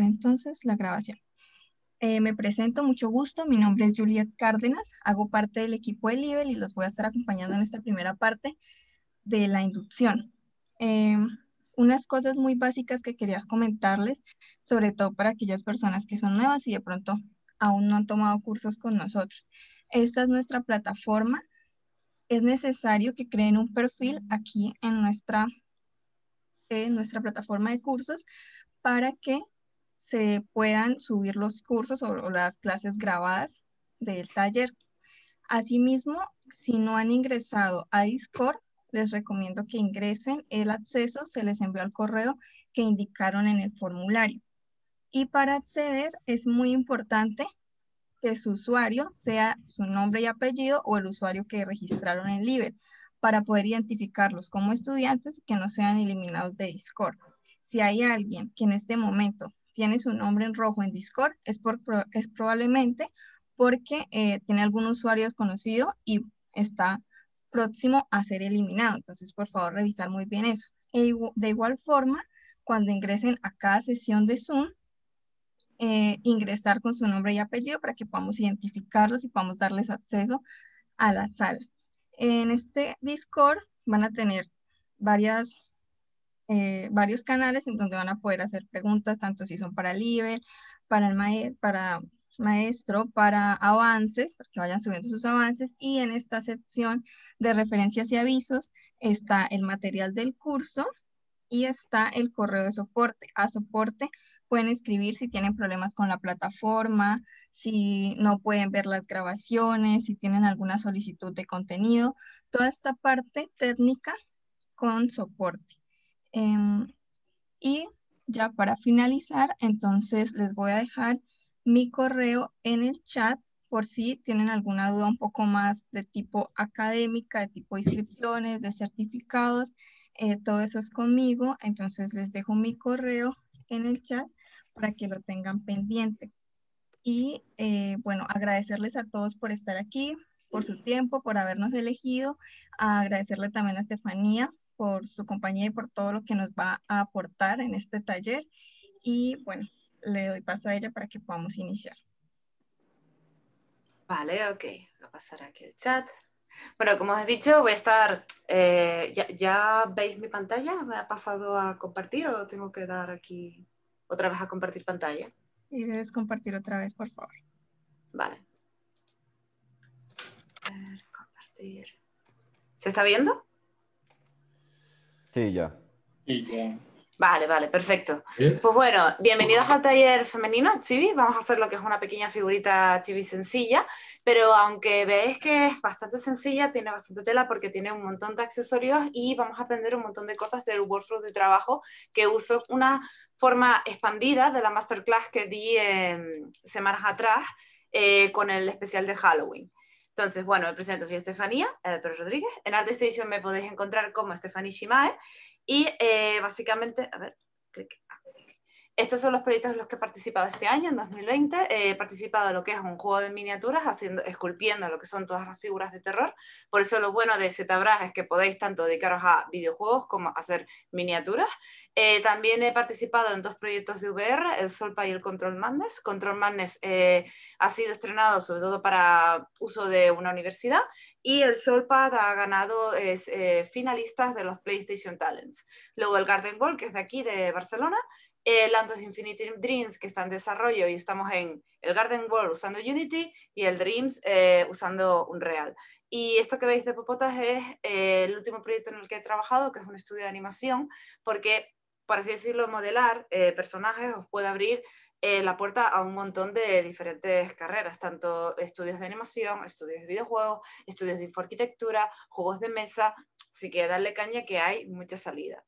entonces la grabación. Eh, me presento, mucho gusto. Mi nombre es Juliet Cárdenas. Hago parte del equipo de Libel y los voy a estar acompañando en esta primera parte de la inducción. Eh, unas cosas muy básicas que quería comentarles, sobre todo para aquellas personas que son nuevas y de pronto aún no han tomado cursos con nosotros. Esta es nuestra plataforma. Es necesario que creen un perfil aquí en nuestra, en nuestra plataforma de cursos para que se puedan subir los cursos o, las clases grabadas del taller. Asimismo, si no han ingresado a Discord, les recomiendo que ingresen. El acceso se les envió al correo que indicaron en el formulario. Y para acceder es muy importante que su usuario sea su nombre y apellido o el usuario que registraron en Libre, para poder identificarlos como estudiantes y que no sean eliminados de Discord. Si hay alguien que en este momento tiene su nombre en rojo en Discord es, por, es probablemente porque eh, tiene algún usuario desconocido y está próximo a ser eliminado. Entonces, por favor, revisar muy bien eso. E de igual forma, cuando ingresen a cada sesión de Zoom, eh, ingresar con su nombre y apellido para que podamos identificarlos y podamos darles acceso a la sala. En este Discord van a tener varias eh, varios canales en donde van a poder hacer preguntas, tanto si son para Libre, para el para maestro, para avances, para que vayan subiendo sus avances, y en esta sección de referencias y avisos está el material del curso y está el correo de soporte. A soporte pueden escribir si tienen problemas con la plataforma, si no pueden ver las grabaciones, si tienen alguna solicitud de contenido, toda esta parte técnica con soporte. Em, y ya para finalizar, entonces les voy a dejar mi correo en el chat por si tienen alguna duda un poco más de tipo académica, de tipo inscripciones, de certificados, eh, todo eso es conmigo. Entonces les dejo mi correo en el chat para que lo tengan pendiente. Y eh, bueno, agradecerles a todos por estar aquí, por su tiempo, por habernos elegido. Agradecerle también a Estefanía por su compañía y por todo lo que nos va a aportar en este taller. Y bueno, le doy paso a ella para que podamos iniciar. Vale, ok. Voy a pasar aquí el chat. Bueno, como os he dicho, voy a estar... Eh, ya, ¿ya, veis mi pantalla? ¿Me ha pasado a compartir o tengo que dar aquí otra vez a compartir pantalla? Y debes compartir otra vez, por favor. Vale. compartir. ¿Se está viendo? Sí, ya. Vale, vale, perfecto. ¿Eh? Pues bueno, bienvenidos al taller femenino, Chibi. Vamos a hacer lo que es una pequeña figurita Chibi sencilla, pero aunque veis que es bastante sencilla, tiene bastante tela porque tiene un montón de accesorios y vamos a aprender un montón de cosas del workflow de trabajo que uso una forma expandida de la masterclass que di semanas atrás eh, con el especial de Halloween. Entonces, bueno, me presento, soy Estefanía eh, pero Pérez Rodríguez. En Art me podéis encontrar como Estefaní Shimae. Y eh, básicamente, a ver, clic estos son los proyectos en los que he participado este año, en 2020. He participado en lo que es un juego de miniaturas, haciendo, esculpiendo lo que son todas las figuras de terror. Por eso lo bueno de ZBrush es que podéis tanto dedicaros a videojuegos como a hacer miniaturas. Eh, también he participado en dos proyectos de VR, el Solpa y el Control Madness. Control Madness eh, ha sido estrenado sobre todo para uso de una universidad y el Solpad ha ganado eh, finalistas de los PlayStation Talents. Luego el Garden Wall, que es de aquí, de Barcelona, eh, Infinity Dreams, que está en desarrollo y estamos en el Garden World usando Unity y el Dreams eh, usando Unreal. Y esto que veis de Popotas es eh, el último proyecto en el que he trabajado, que es un estudio de animación, porque, por así decirlo, modelar eh, personajes os puede abrir la puerta a un montón de diferentes carreras, tanto estudios de animación, estudios de videojuegos, estudios de arquitectura, juegos de mesa, así que darle caña que hay mucha salida.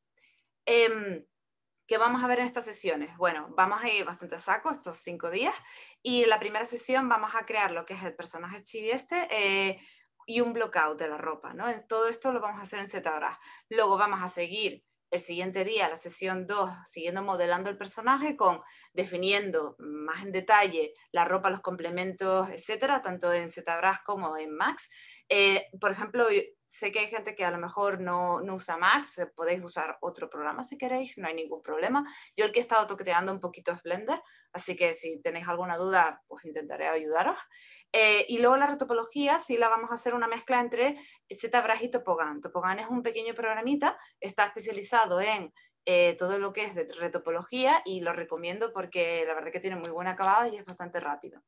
Eh, ¿Qué vamos a ver en estas sesiones? Bueno, vamos a ir bastante a saco estos cinco días y en la primera sesión vamos a crear lo que es el personaje chivieste eh, y un blockout de la ropa, ¿no? Todo esto lo vamos a hacer en ZBrush. Luego vamos a seguir el siguiente día, la sesión 2, siguiendo modelando el personaje con definiendo más en detalle la ropa, los complementos, etcétera, tanto en ZBrush como en Max. Eh, por ejemplo, sé que hay gente que a lo mejor no, usa Max, podéis usar otro programa si queréis, no hay ningún problema. Yo el que he estado toqueteando un poquito es Blender, así que si tenéis alguna duda, pues intentaré ayudaros. Eh, y luego la retopología, sí la vamos a hacer una mezcla entre ZBrush y Topogan. Topogan es un pequeño programita, está especializado en eh, todo lo que es de retopología y lo recomiendo porque la verdad que tiene muy buen acabado y es bastante rápido.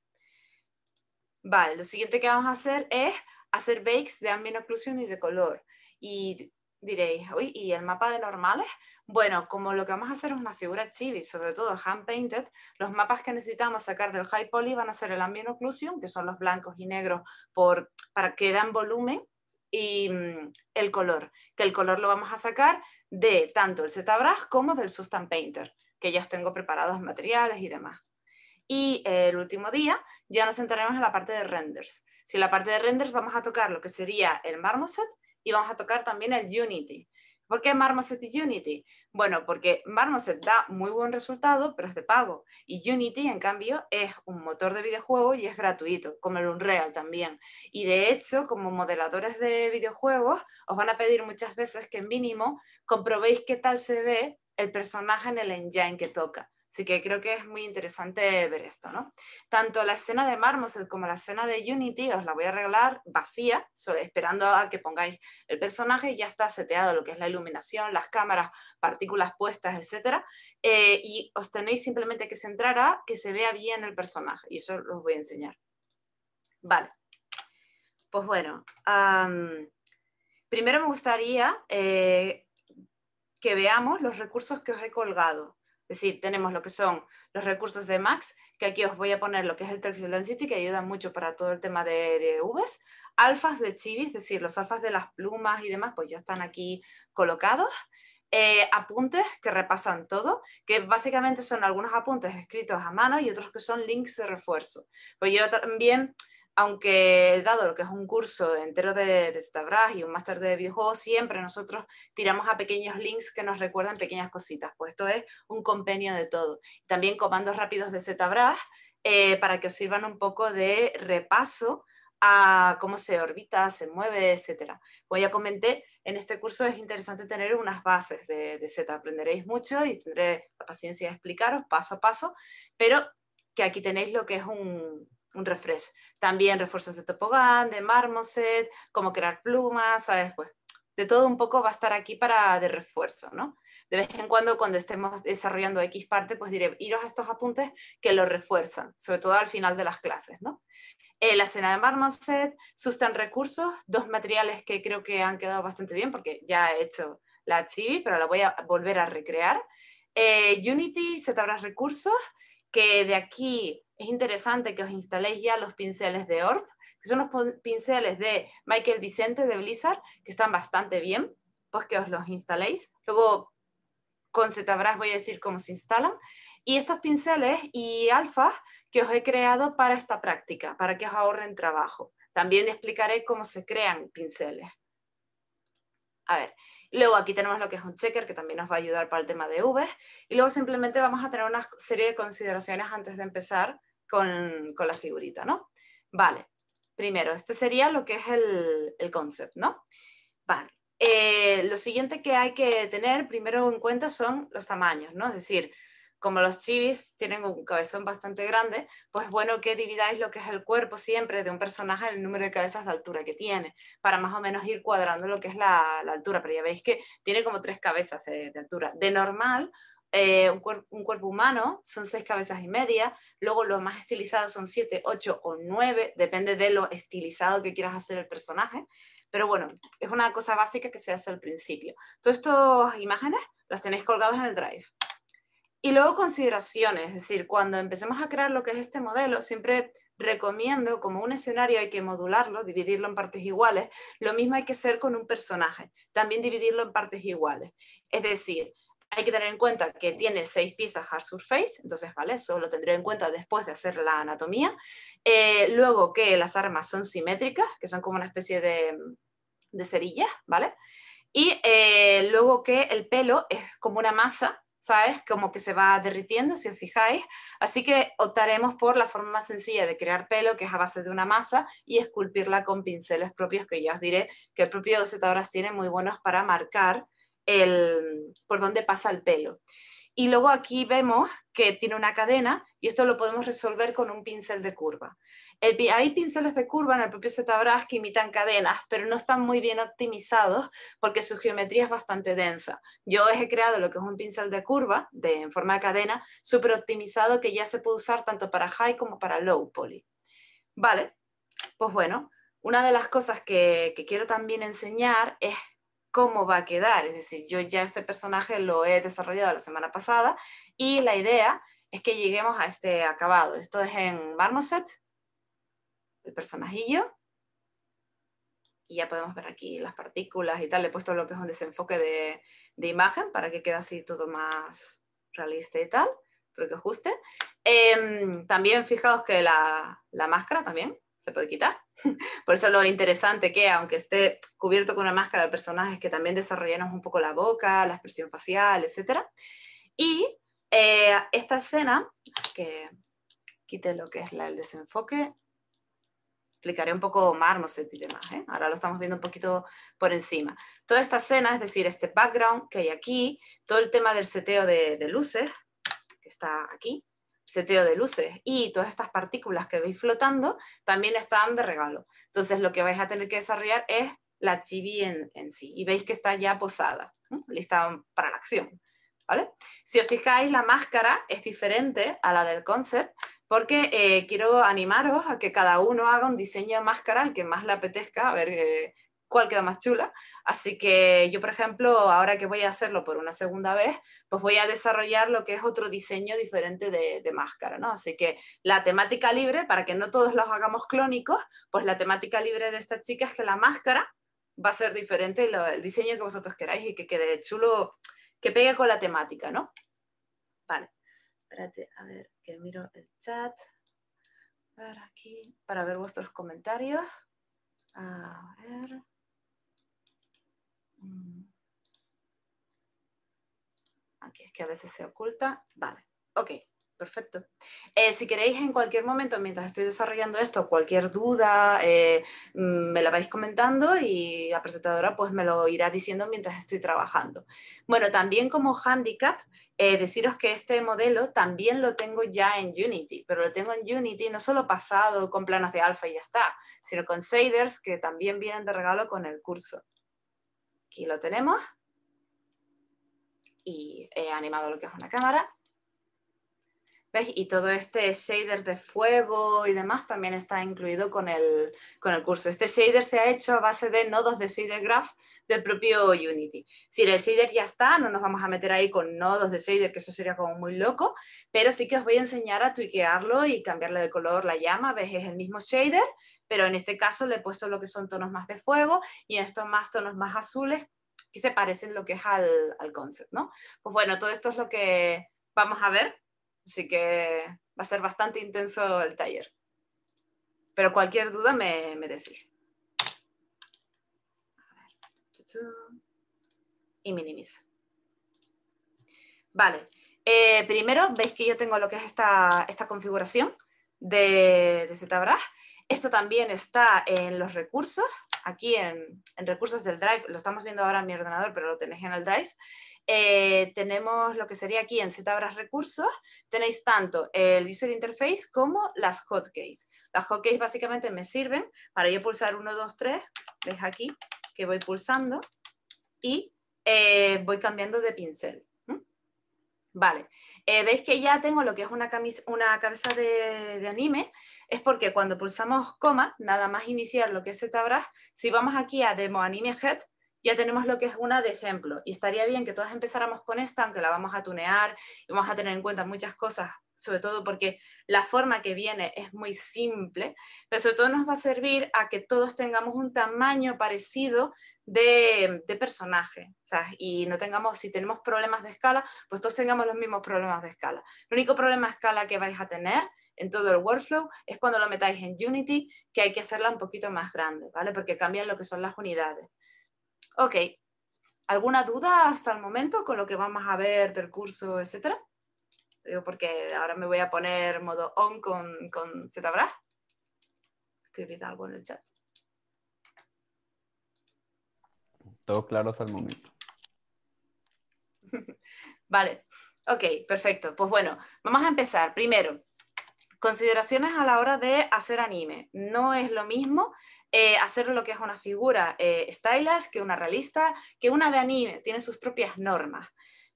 Vale, lo siguiente que vamos a hacer es hacer bakes de ambient occlusion y de color. Y diréis, ¿y el mapa de normales? Bueno, como lo que vamos a hacer es una figura chibi, sobre todo hand painted, los mapas que necesitamos sacar del high poly van a ser el ambient occlusion, que son los blancos y negros por, para que dan volumen, y mm, el color, que el color lo vamos a sacar de tanto el ZBrush como del Sustan Painter, que ya os tengo preparados materiales y demás. Y eh, el último día ya nos centraremos en la parte de renders. Si en la parte de renders vamos a tocar lo que sería el Marmoset y vamos a tocar también el Unity. ¿Por qué Marmoset y Unity? Bueno, porque Marmoset da muy buen resultado, pero es de pago. Y Unity, en cambio, es un motor de videojuego y es gratuito, como el Unreal también. Y de hecho, como modeladores de videojuegos, os van a pedir muchas veces que mínimo comprobéis qué tal se ve el personaje en el engine que toca. Así que creo que es muy interesante ver esto, ¿no? Tanto la escena de Marmoset como la escena de Unity os la voy a arreglar vacía, esperando a que pongáis el personaje, ya está seteado lo que es la iluminación, las cámaras, partículas puestas, etc. Eh, y os tenéis simplemente que centrar a que se vea bien el personaje, y eso os voy a enseñar. Vale, pues bueno, primero me gustaría eh, que veamos los recursos que os he colgado. Es decir, tenemos lo que son los recursos de Max, que aquí os voy a poner lo que es el Texel City, que ayuda mucho para todo el tema de, de Vs. Alfas de Chibi, es decir, los alfas de las plumas y demás, pues ya están aquí colocados. Eh, apuntes que repasan todo, que básicamente son algunos apuntes escritos a mano y otros que son links de refuerzo. Pues yo también aunque dado lo que es un curso entero de, de y un máster de videojuegos, siempre nosotros tiramos a pequeños links que nos recuerdan pequeñas cositas, pues esto es un compendio de todo. También comandos rápidos de ZBrush eh, para que os sirvan un poco de repaso a cómo se orbita, se mueve, etc. Como ya comenté, en este curso es interesante tener unas bases de, de Z, aprenderéis mucho y tendré la paciencia de explicaros paso a paso, pero que aquí tenéis lo que es un, un refresh. También refuerzos de Topogán, de Marmoset, cómo crear plumas, ¿sabes? Pues de todo un poco va a estar aquí para de refuerzo, ¿no? De vez en cuando, cuando estemos desarrollando X parte, pues diré, iros a estos apuntes que lo refuerzan, sobre todo al final de las clases, ¿no? Eh, la escena de Marmoset, Sustan Recursos, dos materiales que creo que han quedado bastante bien, porque ya he hecho la chibi, pero la voy a volver a recrear. Eh, Unity, setabras Recursos, que de aquí es interesante que os instaléis ya los pinceles de Orb, que son los pinceles de Michael Vicente de Blizzard, que están bastante bien, pues que os los instaléis. Luego con ZBrush voy a decir cómo se instalan. Y estos pinceles y alfas que os he creado para esta práctica, para que os ahorren trabajo. También explicaré cómo se crean pinceles. A ver, luego aquí tenemos lo que es un checker, que también nos va a ayudar para el tema de V Y luego simplemente vamos a tener una serie de consideraciones antes de empezar con, la figurita, ¿no? Vale, primero, este sería lo que es el, el concept, ¿no? Vale. Eh, lo siguiente que hay que tener primero en cuenta son los tamaños, ¿no? Es decir, como los chivis tienen un cabezón bastante grande, pues bueno que dividáis lo que es el cuerpo siempre de un personaje en el número de cabezas de altura que tiene, para más o menos ir cuadrando lo que es la, altura. Pero ya veis que tiene como tres cabezas de, de altura. De normal, eh, un, un, cuerpo humano son seis cabezas y media, luego los más estilizados son siete, ocho o nueve, depende de lo estilizado que quieras hacer el personaje, pero bueno, es una cosa básica que se hace al principio. Todas estas imágenes las tenéis colgadas en el Drive. Y luego consideraciones, es decir, cuando empecemos a crear lo que es este modelo, siempre recomiendo, como un escenario hay que modularlo, dividirlo en partes iguales, lo mismo hay que hacer con un personaje, también dividirlo en partes iguales. Es decir, hay que tener en cuenta que tiene seis piezas hard surface, entonces, ¿vale? Eso lo tendré en cuenta después de hacer la anatomía. Eh, luego que las armas son simétricas, que son como una especie de, cerillas, ¿vale? Y eh, luego que el pelo es como una masa, ¿sabes? Como que se va derritiendo, si os fijáis. Así que optaremos por la forma más sencilla de crear pelo, que es a base de una masa, y esculpirla con pinceles propios, que ya os diré que el propio Z Horas tiene muy buenos para marcar el, por dónde pasa el pelo. Y luego aquí vemos que tiene una cadena y esto lo podemos resolver con un pincel de curva. El, hay pinceles de curva en el propio ZBrush que imitan cadenas, pero no están muy bien optimizados porque su geometría es bastante densa. Yo he creado lo que es un pincel de curva de, en forma de cadena, súper optimizado que ya se puede usar tanto para high como para low poly. Vale, pues bueno, una de las cosas que quiero también enseñar es cómo va a quedar. Es decir, yo ya este personaje lo he desarrollado la semana pasada y la idea es que lleguemos a este acabado. Esto es en Marmoset, el personajillo. Y ya podemos ver aquí las partículas y tal. Le he puesto lo que es un desenfoque de, imagen para que quede así todo más realista y tal, pero que os guste. Em, también fijaos que la, la máscara también se puede quitar. Por eso lo interesante que, aunque esté cubierto con una máscara, el personaje es que también desarrollamos un poco la boca, la expresión facial, etc. Y eh, esta escena, que quite lo que es la, el desenfoque, explicaré un poco Marmoset y demás, ¿eh? ahora lo estamos viendo un poquito por encima. Toda esta escena, es decir, este background que hay aquí, todo el tema del seteo de luces, que está aquí, seteo de luces y todas estas partículas que veis flotando también están de regalo. Entonces lo que vais a tener que desarrollar es la chibi en, sí y veis que está ya posada, lista para la acción. ¿vale? Si os fijáis, la máscara es diferente a la del concept porque eh, quiero animaros a que cada uno haga un diseño de máscara al que más le apetezca, a ver eh, cuál queda más chula. Así que yo, por ejemplo, ahora que voy a hacerlo por una segunda vez, pues voy a desarrollar lo que es otro diseño diferente de, máscara, ¿no? Así que la temática libre, para que no todos los hagamos clónicos, pues la temática libre de esta chica es que la máscara va a ser diferente lo, el diseño que vosotros queráis y que quede chulo, que pegue con la temática, ¿no? Vale, espérate, a ver, que miro el chat. Para aquí, para ver vuestros comentarios. A ver. Mm. Aquí es que a veces se oculta. Vale, ok, perfecto. Eh, si queréis en cualquier momento, mientras estoy desarrollando esto, cualquier duda, eh, mm, me la vais comentando y la presentadora pues me lo irá diciendo mientras estoy trabajando. Bueno, también como handicap, eh, deciros que este modelo también lo tengo ya en Unity, pero lo tengo en Unity no solo pasado con planos de alfa y ya está, sino con shaders que también vienen de regalo con el curso. Aquí lo tenemos. Y he animado lo que es una cámara. ¿Veis? Y todo este shader de fuego y demás también está incluido con el, curso. Este shader se ha hecho a base de nodos de shader graph del propio Unity. Si el shader ya está, no nos vamos a meter ahí con nodos de shader, que eso sería como muy loco, pero sí que os voy a enseñar a tuiquearlo y cambiarle de color la llama. ¿Veis? Es el mismo shader, pero en este caso le he puesto lo que son tonos más de fuego y en estos más tonos más azules que se parecen lo que es al, al concept, ¿no? Pues bueno, todo esto es lo que vamos a ver, así que va a ser bastante intenso el taller. Pero cualquier duda me, me decís. Y minimizo. Vale, eh, primero veis que yo tengo lo que es esta, configuración de, de ZBrush esto también está en los recursos, aquí en, recursos del Drive, lo estamos viendo ahora en mi ordenador, pero lo tenéis en el Drive. Eh, tenemos lo que sería aquí en ZBrush Recursos, tenéis tanto el User Interface como las hotkeys. Las hotkeys básicamente me sirven para yo pulsar 1, 2, 3, veis aquí que voy pulsando y eh, voy cambiando de pincel. Vale, eh, veis que ya tengo lo que es una, una cabeza de, de, anime, es porque cuando pulsamos coma, nada más iniciar lo que es ZBrush, si vamos aquí a Demo Anime Head, ya tenemos lo que es una de ejemplo. Y estaría bien que todas empezáramos con esta, aunque la vamos a tunear y vamos a tener en cuenta muchas cosas, sobre todo porque la forma que viene es muy simple, pero sobre todo nos va a servir a que todos tengamos un tamaño parecido de, personaje. y no tengamos, si tenemos problemas de escala, pues todos tengamos los mismos problemas de escala. El único problema de escala que vais a tener en todo el workflow es cuando lo metáis en Unity, que hay que hacerla un poquito más grande, ¿vale? Porque cambian lo que son las unidades. Ok. ¿Alguna duda hasta el momento con lo que vamos a ver del curso, etcétera? Digo, porque ahora me voy a poner modo on con, con Escribid algo en el chat. Todo claro hasta el momento. vale. Ok, perfecto. Pues bueno, vamos a empezar. Primero, consideraciones a la hora de hacer anime. No es lo mismo eh, hacer lo que es una figura eh, que una realista, que una de anime, tiene sus propias normas.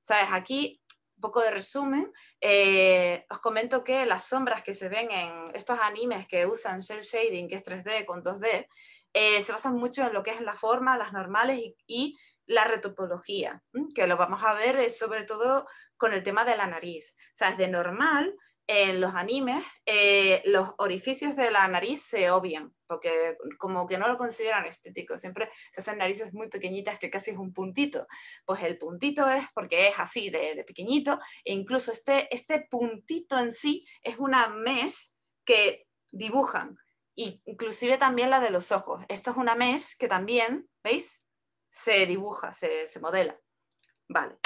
¿Sabes? Aquí, un poco de resumen, eh, os comento que las sombras que se ven en estos animes que usan Shell Shading, que es 3D con 2D, eh, se basan mucho en lo que es la forma, las normales y, y la retopología, que lo vamos a ver sobre todo con el tema de la nariz. O de normal en los animes eh, los orificios de la nariz se obvian, porque como que no lo consideran estético, siempre se hacen narices muy pequeñitas que casi es un puntito. Pues el puntito es porque es así de, pequeñito, e incluso este, este puntito en sí es una mesh que dibujan, inclusive también la de los ojos. Esto es una mesh que también, ¿veis? Se dibuja, se, se modela. Vale.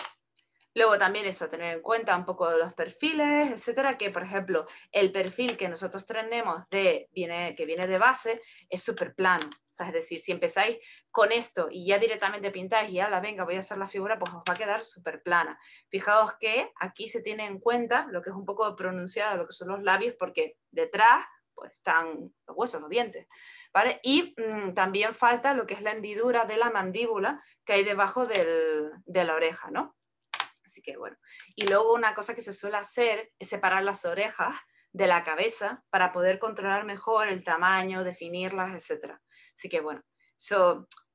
Luego también eso, tener en cuenta un poco los perfiles, etcétera, que por ejemplo el perfil que nosotros tenemos de, que viene de base es súper plano. es decir, si empezáis con esto y ya directamente pintáis y la venga, voy a hacer la figura, pues os va a quedar súper plana. Fijaos que aquí se tiene en cuenta lo que es un poco pronunciado, lo que son los labios, porque detrás pues están los huesos, los dientes, ¿vale? Y mm, también falta lo que es la hendidura de la mandíbula que hay debajo del, de la oreja, ¿no? Así que bueno. Y luego una cosa que se suele hacer es separar las orejas de la cabeza para poder controlar mejor el tamaño, definirlas, etc. Así que bueno,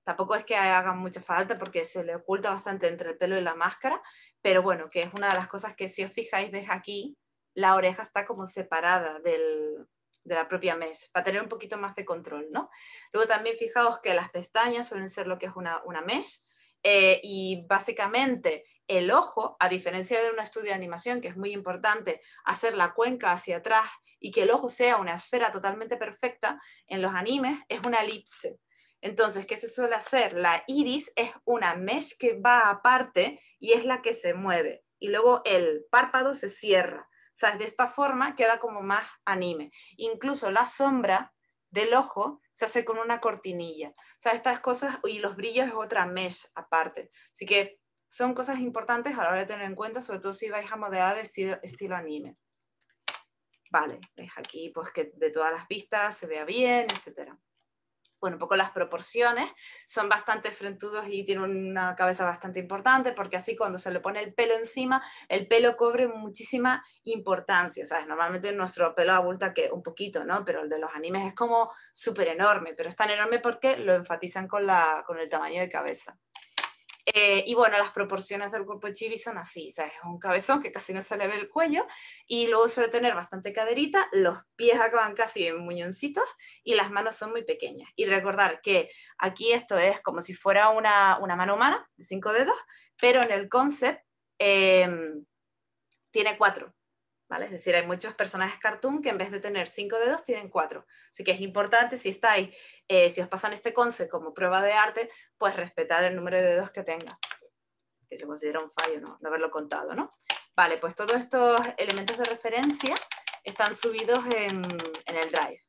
tampoco es que haga mucha falta porque se le oculta bastante entre el pelo y la máscara, pero bueno, que es una de las cosas que si os fijáis, ves aquí, la oreja está como separada del, de la propia mes, para tener un poquito más de control, ¿no? Luego también fijaos que las pestañas suelen ser lo que es una, una mesh, eh, y básicamente el ojo, a diferencia de un estudio de animación, que es muy importante hacer la cuenca hacia atrás y que el ojo sea una esfera totalmente perfecta, en los animes es una elipse. Entonces, ¿qué se suele hacer? La iris es una mesh que va aparte y es la que se mueve. Y luego el párpado se cierra. O sea, de esta forma queda como más anime. Incluso la sombra del ojo se hace con una cortinilla. O sea, estas cosas y los brillos es otra mesh aparte. Así que son cosas importantes a la hora de tener en cuenta, sobre todo si vais a modelar el estilo anime. Vale, es aquí pues que de todas las vistas se vea bien, etcétera bueno, un poco las proporciones, son bastante frentudos y tiene una cabeza bastante importante, porque así cuando se le pone el pelo encima, el pelo cobre muchísima importancia, ¿sabes? Normalmente nuestro pelo abulta que un poquito, ¿no? Pero el de los animes es como súper enorme, pero es tan enorme porque lo enfatizan con, la, con el tamaño de cabeza. Eh, y bueno, las proporciones del cuerpo Chibi son así, Es un cabezón que casi no se le ve el cuello y luego suele tener bastante caderita, los pies acaban casi en muñoncitos y las manos son muy pequeñas. Y recordar que aquí esto es como si fuera una, mano humana de cinco dedos, pero en el concept em, tiene cuatro. ¿Vale? Es decir, hay muchos personajes cartoon que en vez de tener cinco dedos tienen cuatro. Así que es importante, si estáis, eh, si os pasan este consejo como prueba de arte, pues respetar el número de dedos que tenga. Que se considera un fallo, ¿no? haberlo contado, ¿no? Vale, pues todos estos elementos de referencia están subidos en, el Drive,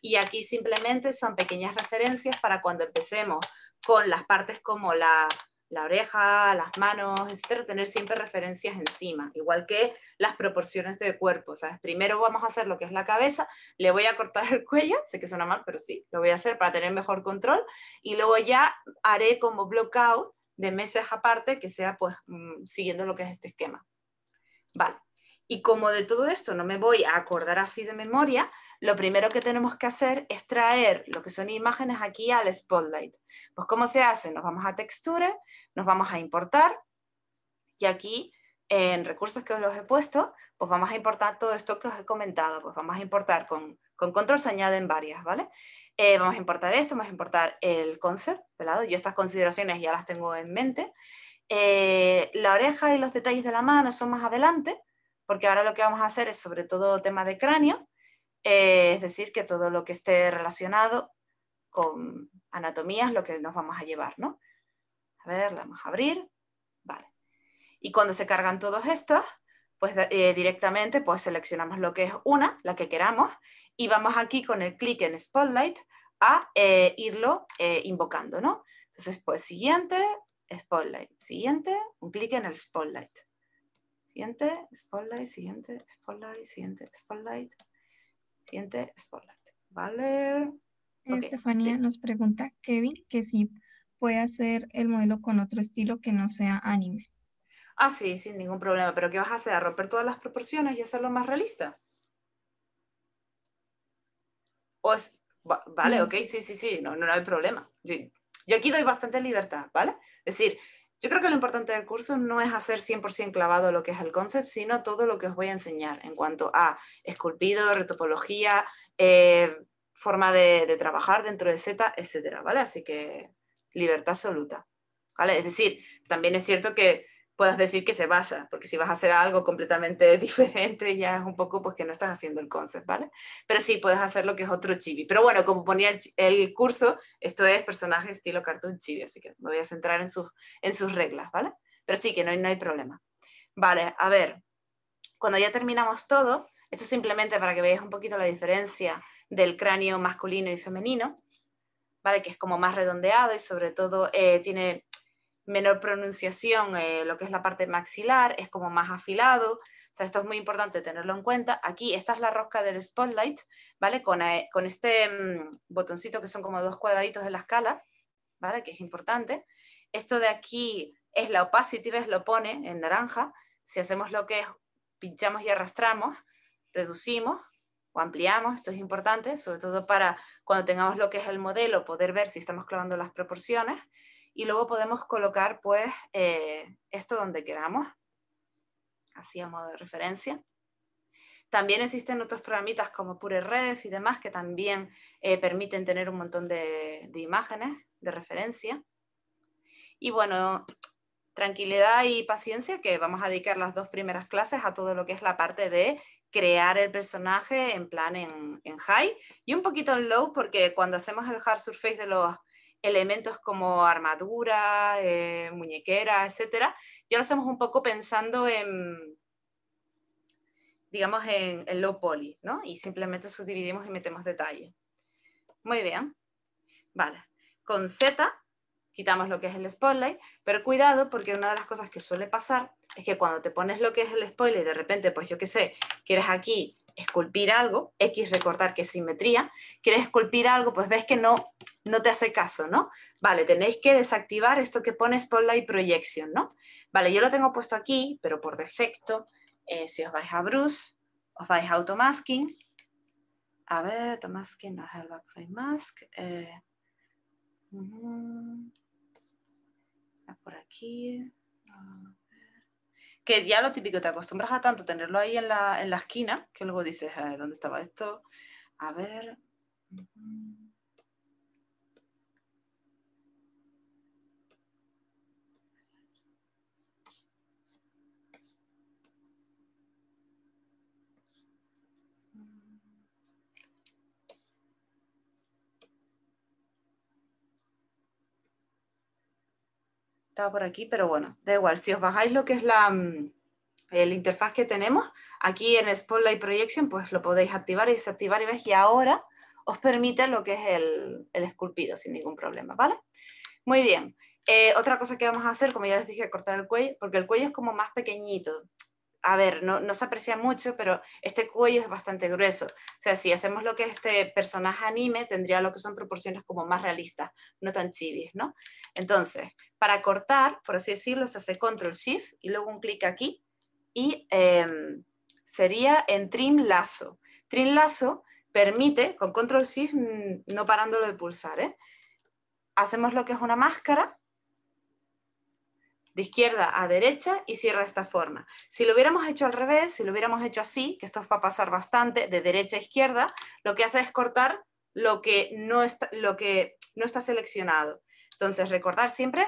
Y aquí simplemente son pequeñas referencias para cuando empecemos con las partes como la la oreja, las manos, etcétera, tener siempre referencias encima, igual que las proporciones de cuerpo. Primero vamos a hacer lo que es la cabeza, le voy a cortar el cuello, sé que suena mal, pero sí, lo voy a hacer para tener mejor control, y luego ya haré como block out de meses aparte que sea pues mm, siguiendo lo que es este esquema. Vale, y como de todo esto no me voy a acordar así de memoria, lo primero que tenemos que hacer es traer lo que son imágenes aquí al Spotlight. Pues ¿cómo se hace? Nos vamos a texture nos vamos a importar y aquí en recursos que os los he puesto, pues vamos a importar todo esto que os he comentado, pues vamos a importar con, con control se añaden varias, ¿vale? Eh, vamos a importar esto, vamos a importar el concept, ¿verdad? Yo estas consideraciones ya las tengo en mente. Eh, la oreja y los detalles de la mano son más adelante, porque ahora lo que vamos a hacer es sobre todo tema de cráneo, eh, es decir, que todo lo que esté relacionado con anatomía es lo que nos vamos a llevar, ¿no? A ver, la vamos a abrir. Vale. Y cuando se cargan todos estos, pues eh, directamente pues seleccionamos lo que es una, la que queramos, y vamos aquí con el clic en Spotlight a eh, irlo invocando, ¿no? Entonces, pues siguiente, Spotlight, siguiente, un clic en el Spotlight. Siguiente, Spotlight, siguiente, Spotlight, siguiente, Spotlight. Siguiente, spotlight. Vale. Estefanía nos pregunta, Kevin, que si puede hacer el modelo con otro estilo que no sea anime. Ah, sí, sin ningún problema. ¿Pero qué vas a hacer? ¿A ¿Romper todas las proporciones y hacerlo más realista? vale, ok, sí, sí, sí, no, no, hay problema. Yo, yo, aquí doy bastante libertad, ¿vale? Es decir, yo creo que lo importante del curso no es hacer 100% clavado lo que es el concept, sino todo lo que os voy a enseñar en cuanto a esculpido, retopología, eh, forma de, trabajar dentro de Z, etcétera, ¿vale? Así que libertad absoluta, ¿vale? Es decir, también es cierto que puedas decir que se basa, porque si vas a hacer algo completamente diferente, ya es un poco pues que no estás haciendo el concept, ¿vale? Pero sí, puedes hacer lo que es otro chibi. Pero bueno, como ponía el, curso, esto es personaje estilo cartoon chibi, así que me voy a centrar en sus, en sus reglas, ¿vale? Pero sí, que no, no hay problema. Vale, a ver, cuando ya terminamos todo, esto simplemente para que veáis un poquito la diferencia del cráneo masculino y femenino, ¿vale? Que es como más redondeado y sobre todo eh, tiene menor pronunciación, eh, lo que es la parte maxilar, es como más afilado. O sea, esto es muy importante tenerlo en cuenta. Aquí, esta es la rosca del spotlight, ¿vale? Con, eh, este mm, botoncito que son como dos cuadraditos de la escala, ¿vale? Que es importante. Esto de aquí es la opacity, ¿ves? Lo pone en naranja. Si hacemos lo que es, pinchamos y arrastramos, reducimos o ampliamos, esto es importante, sobre todo para cuando tengamos lo que es el modelo, poder ver si estamos clavando las proporciones y luego podemos colocar pues eh, esto donde queramos, así a modo de referencia. También existen otros programitas como PureRef y demás que también eh, permiten tener un montón de, imágenes de referencia. Y bueno, tranquilidad y paciencia que vamos a dedicar las dos primeras clases a todo lo que es la parte de crear el personaje en plan en, en, high y un poquito en low porque cuando hacemos el hard surface de los elementos como armadura, eh, muñequera, etc. Ya lo hacemos un poco pensando en, digamos, en, low poly, ¿no? Y simplemente subdividimos y metemos detalle. Muy bien. Vale. Con Z quitamos lo que es el spotlight, pero cuidado porque una de las cosas que suele pasar es que cuando te pones lo que es el spoiler, de repente, pues yo qué sé, quieres aquí esculpir algo, X recordar que es simetría, quieres esculpir algo, pues ves que no, no te hace caso, ¿no? Vale, tenéis que desactivar esto que pone Spotlight proyección ¿no? Vale, yo lo tengo puesto aquí, pero por defecto, eh, si os vais a Bruce, os vais a Automasking, a ver, Automasking no es el Mask, eh, ah, por aquí... Ah que ya lo típico, te acostumbras a tanto tenerlo ahí en la, en la esquina, que luego dices, ¿dónde estaba esto? A ver. Mm, estaba por aquí, pero bueno, da igual. Si os bajáis lo que es la mm, el interfaz que tenemos, aquí en Spotlight Projection, pues lo podéis activar y desactivar y veis, y ahora os permite lo que es el, el esculpido sin ningún problema, ¿vale? Muy bien. Eh, otra cosa que vamos a hacer, como ya les dije, cortar el cuello, porque el cuello es como más pequeñito, a ver, no, se aprecia mucho, pero este cuello es bastante grueso. O sea, si hacemos lo que este personaje anime, tendría lo que son proporciones como más realistas, no tan chivis, ¿no? Entonces, para cortar, por así decirlo, se hace Control-Shift y luego un clic aquí y em, sería en Trim Lazo. Trim Lazo permite, con Control-Shift, mm, no parándolo de pulsar, ¿eh? Hacemos lo que es una máscara de izquierda a derecha y cierra de esta forma. Si lo hubiéramos hecho al revés, si lo hubiéramos hecho así, que esto va a pasar bastante, de derecha a izquierda, lo que hace es cortar lo que no está, lo que no está seleccionado. Entonces, recordar siempre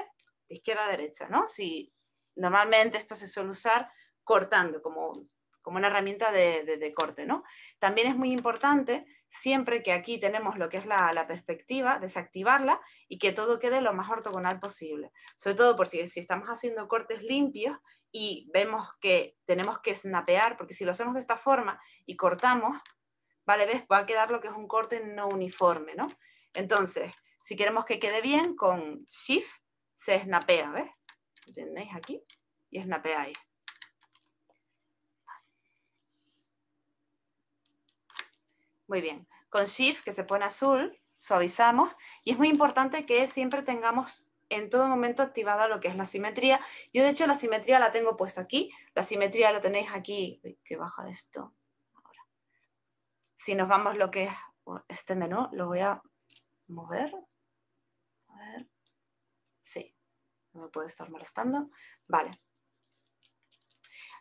de izquierda a derecha, ¿no? Si normalmente esto se suele usar cortando como, una herramienta de, de corte, ¿no? También es muy importante siempre que aquí tenemos lo que es la, perspectiva, desactivarla y que todo quede lo más ortogonal posible. Sobre todo por si, estamos haciendo cortes limpios y vemos que tenemos que snapear, porque si lo hacemos de esta forma y cortamos, ¿vale? ¿Ves? Va a quedar lo que es un corte no uniforme, ¿no? Entonces, si queremos que quede bien, con Shift se snapea, ¿ves? Tenéis aquí? Y snapeáis. Muy bien. Con Shift, que se pone azul, suavizamos. Y es muy importante que siempre tengamos en todo momento activada lo que es la simetría. Yo, de hecho, la simetría la tengo puesta aquí. La simetría la tenéis aquí. Uy, qué baja esto. Ahora. Si nos vamos lo que es este menú, lo voy a mover. A ver. Sí, no me puede estar molestando. Vale.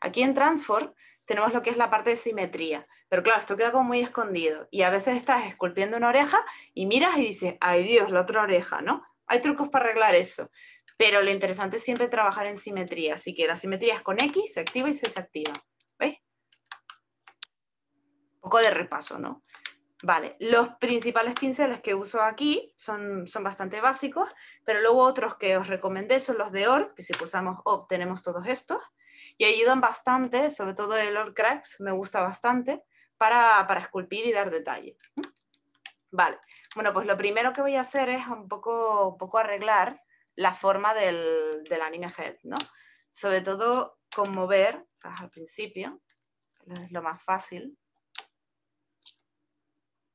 Aquí en Transform tenemos lo que es la parte de simetría. Pero claro, esto queda como muy escondido. Y a veces estás esculpiendo una oreja y miras y dices, ay Dios, la otra oreja, ¿no? Hay trucos para arreglar eso. Pero lo interesante es siempre trabajar en simetría. Así que la simetría es con X, se activa y se desactiva. ¿Veis? Un poco de repaso, ¿no? Vale, los principales pinceles que uso aquí son, bastante básicos, pero luego otros que os recomendé son los de OR, que si pulsamos OR tenemos todos estos y ayudan bastante, sobre todo el Lord Crabs, me gusta bastante, para, esculpir y dar detalle. Vale, bueno, pues lo primero que voy a hacer es un poco, poco arreglar la forma del, del, anime head, ¿no? Sobre todo con mover, al principio, es lo más fácil.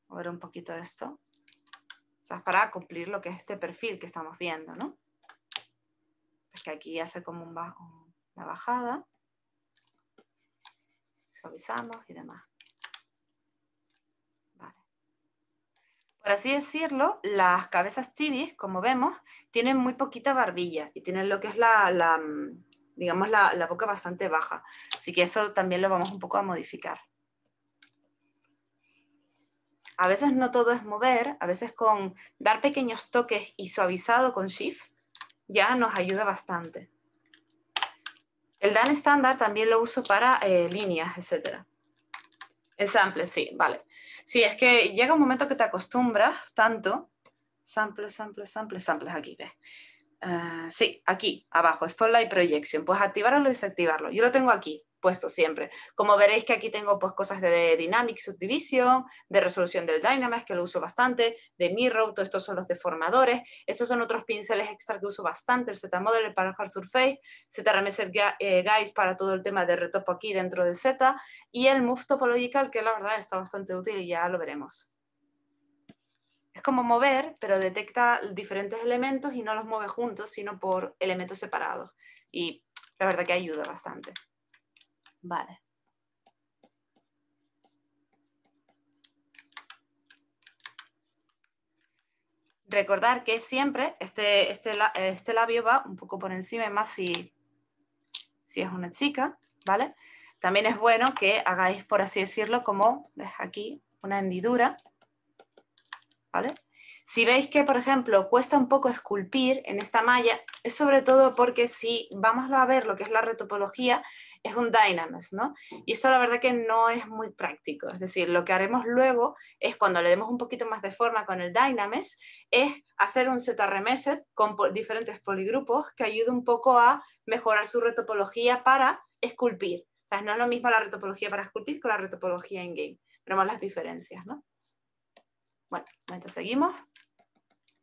Mover un poquito esto. O sea, para cumplir lo que es este perfil que estamos viendo, ¿no? Es que aquí hace como un bajo una bajada. Suavizamos y demás. Por así decirlo, las cabezas chivis, como vemos, tienen muy poquita barbilla y tienen lo que es la, mm, digamos, la boca bastante baja. Así que eso también lo vamos un poco a modificar. A veces no todo es mover, a veces con dar pequeños toques y suavizado con shift ya nos ayuda bastante. El DAN estándar también lo uso para eh, líneas, etcétera. El sample, sí, vale. Sí, es que llega un momento que te acostumbras tanto. Sample, sample, sample, samples aquí, ¿ves? Ah, sí, aquí, abajo, Spotlight Projection. Pues activarlo y desactivarlo. Yo lo tengo aquí puesto siempre. Como veréis que aquí tengo pues cosas de Dynamic Subdivision, de resolución del Dynamics, que lo uso bastante, de Mirror, todos estos son los deformadores, estos son otros pinceles extra que uso bastante, el Z-Model, para Hard Surface, z Set Guys eh, para todo el tema de retopo aquí dentro de Z, y el Move Topological, que la verdad está bastante útil y ya lo veremos. Es como mover, pero detecta diferentes elementos y no los mueve juntos, sino por elementos separados. Y la verdad que ayuda bastante. Vale. Recordar que siempre este, este, este, labio va un poco por encima, más si, si es una chica, ¿vale? También es bueno que hagáis, por así decirlo, como ves aquí, una hendidura, ¿vale? Si veis que, por ejemplo, cuesta un poco esculpir en esta malla, es sobre todo porque si vamos a ver lo que es la retopología, es un dynames, ¿no? Y esto la verdad que no es muy práctico, es decir, lo que haremos luego es cuando le demos un poquito más de forma con el dynames, es hacer un ZRMS con diferentes poligrupos que ayude un poco a mejorar su retopología para esculpir. O sea, no es lo mismo la retopología para esculpir con la retopología en game, vemos las diferencias, ¿no? Bueno, entonces seguimos,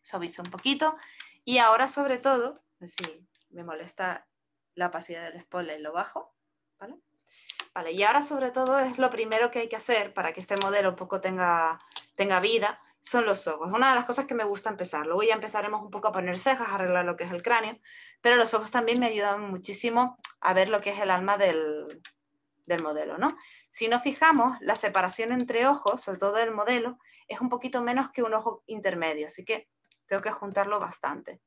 suavizo un poquito, y ahora sobre todo, si me molesta la opacidad del spoiler, lo bajo, ¿vale? y ahora sobre todo es lo primero que hay que hacer para que este modelo un poco tenga, vida, son los ojos. Una de las cosas que me gusta empezar. Luego ya empezaremos un poco a poner cejas, a arreglar lo que es el cráneo, pero los ojos también me ayudan muchísimo a ver lo que es el alma del, del modelo. ¿no? Si nos fijamos, la separación entre ojos, sobre todo del modelo, es un poquito menos que un ojo intermedio, así que tengo que juntarlo bastante.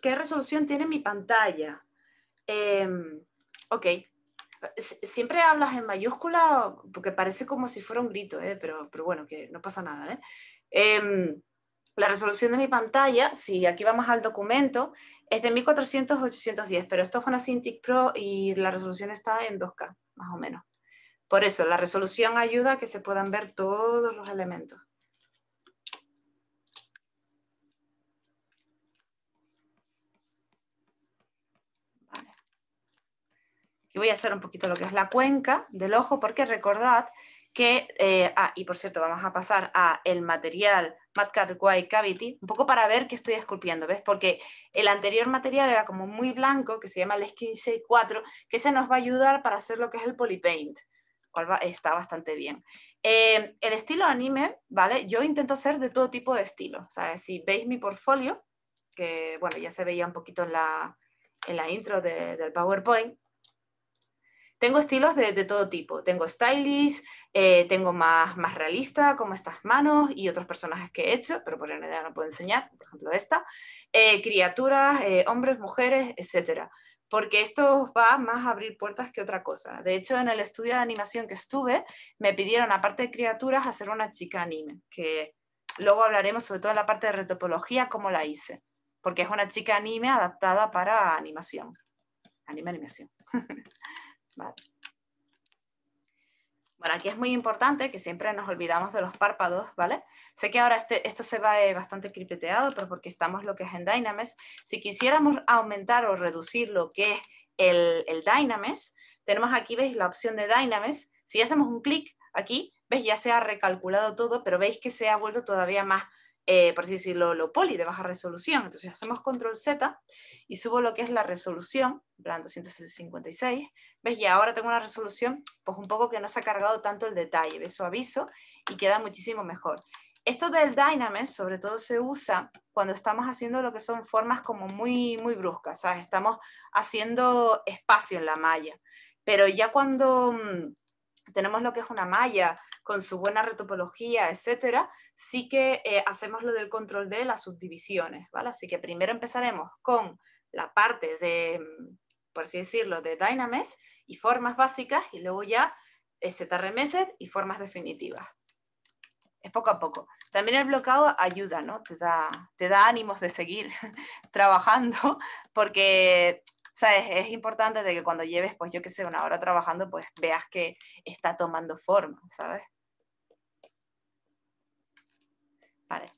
¿Qué, resolución tiene mi pantalla? Em, ok, siempre hablas en mayúscula porque parece como si fuera un grito, ¿eh? pero, pero, bueno, que no pasa nada. ¿eh? Em, la resolución de mi pantalla, si aquí vamos al documento, es de 1400-810, pero esto es una Cintiq Pro y la resolución está en 2K, más o menos. Por eso, la resolución ayuda a que se puedan ver todos los elementos. y voy a hacer un poquito lo que es la cuenca del ojo, porque recordad que, eh, ah, y por cierto, vamos a pasar a el material matcap White Cavity, un poco para ver qué estoy esculpiendo, ¿ves? Porque el anterior material era como muy blanco, que se llama el Skin 64, que se nos va a ayudar para hacer lo que es el polypaint, cual está bastante bien. Eh, el estilo anime, ¿vale? Yo intento hacer de todo tipo de estilo, o sea, si veis mi portfolio, que bueno, ya se veía un poquito en la, intro del PowerPoint, tengo estilos de, todo tipo. Tengo stylish, eh, tengo más, más realista, como estas manos y otros personajes que he hecho, pero por la idea no puedo enseñar, por ejemplo esta. Eh, criaturas, eh, hombres, mujeres, etc. Porque esto va más a abrir puertas que otra cosa. De hecho, en el estudio de animación que estuve, me pidieron, aparte de criaturas, hacer una chica anime, que luego hablaremos sobre todo la parte de retopología, cómo la hice porque es una chica anime adaptada para animación. Anime animación. Bueno, aquí es muy importante que siempre nos olvidamos de los párpados, ¿vale? Sé que ahora este, esto se va eh, bastante cripeteado, pero porque estamos lo que es en Dynamics Si quisiéramos aumentar o reducir lo que es el, el tenemos aquí, veis, la opción de Dynamics Si hacemos un clic aquí, veis, ya se ha recalculado todo, pero veis que se ha vuelto todavía más eh, por así decirlo, lo poli de baja resolución. Entonces hacemos control Z y subo lo que es la resolución, plan 256. ¿Ves? Y ahora tengo una resolución, pues un poco que no se ha cargado tanto el detalle. ¿Ves? aviso y queda muchísimo mejor. Esto del dynamic, sobre todo se usa cuando estamos haciendo lo que son formas como muy, muy bruscas, ¿sabes? Estamos haciendo espacio en la malla. Pero ya cuando mm, tenemos lo que es una malla con su buena retopología, etcétera, sí que eh, hacemos lo del control de las subdivisiones, ¿vale? Así que primero empezaremos con la parte de, mm, por así decirlo, de dynames y formas básicas y luego ya ZRMS y formas definitivas. Es poco a poco. También el bloqueo ayuda, ¿no? Te da, te da ánimos de seguir trabajando porque sea, es, importante de que cuando lleves, pues yo qué sé, una hora trabajando, pues veas que está tomando forma, ¿sabes? Vale.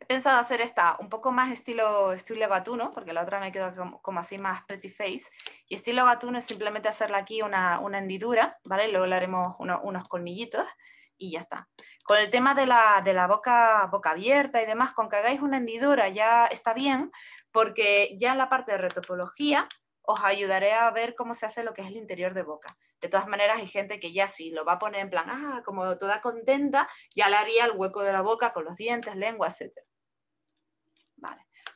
He pensado hacer esta un poco más estilo, estilo gatuno, porque la otra me quedó como, así más pretty face. Y estilo gatuno es simplemente hacerle aquí una, una hendidura, ¿vale? Luego le haremos unos colmillitos y ya está. Con el tema de la, de la, boca, boca abierta y demás, con que hagáis una hendidura ya está bien, porque ya en la parte de retopología os ayudaré a ver cómo se hace lo que es el interior de boca. De todas maneras, hay gente que ya sí lo va a poner en plan, ah, como toda contenta, ya le haría el hueco de la boca con los dientes, lengua, etc.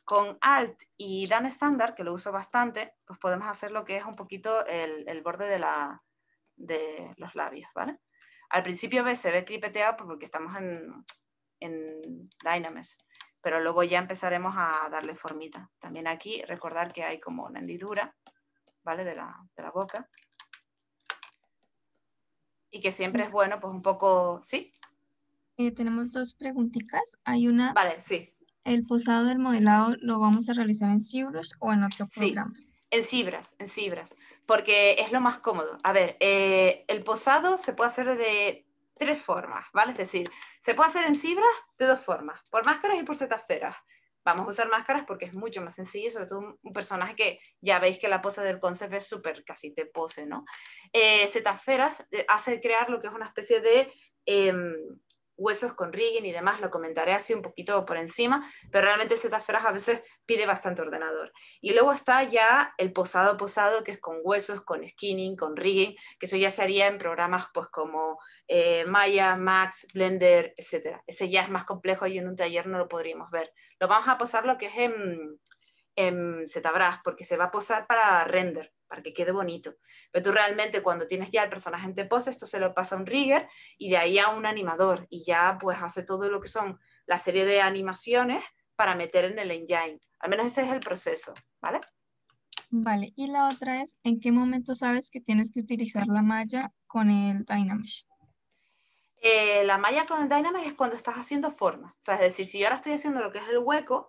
Con Alt y Dan Standard, que lo uso bastante, pues podemos hacer lo que es un poquito el, borde de, los labios, ¿vale? Al principio se ve clipeteado porque estamos en, en pero luego ya empezaremos a darle formita. También aquí recordar que hay como una hendidura, ¿vale? De la, boca. Y que siempre es bueno, pues un poco, ¿sí? Eh, tenemos dos preguntitas. Hay una... Vale, sí. ¿El posado del modelado lo vamos a realizar en Cibros o en otro programa? Sí, en Cibras, en Cibras, porque es lo más cómodo. A ver, eh, el posado se puede hacer de tres formas, ¿vale? Es decir, se puede hacer en fibras de dos formas, por máscaras y por setasferas. Vamos a usar máscaras porque es mucho más sencillo, sobre todo un personaje que ya veis que la pose del concepto es súper casi de pose, ¿no? Setasferas eh, eh, hace crear lo que es una especie de... Em, huesos con rigging y demás, lo comentaré así un poquito por encima, pero realmente setasferas a veces pide bastante ordenador. Y luego está ya el posado posado, que es con huesos, con skinning, con rigging, que eso ya se haría en programas pues como eh, Maya, Max, Blender, etc. Ese ya es más complejo y en un taller no lo podríamos ver. Lo vamos a posar lo que es en, en porque se va a posar para render que quede bonito. Pero tú realmente cuando tienes ya el personaje en pose, esto se lo pasa a un rigger y de ahí a un animador y ya pues hace todo lo que son la serie de animaciones para meter en el engine. Al menos ese es el proceso, ¿vale? Vale, y la otra es, ¿en qué momento sabes que tienes que utilizar la malla con el dynamic? Eh, la malla con el dynamic es cuando estás haciendo forma. es decir, si yo ahora estoy haciendo lo que es el hueco,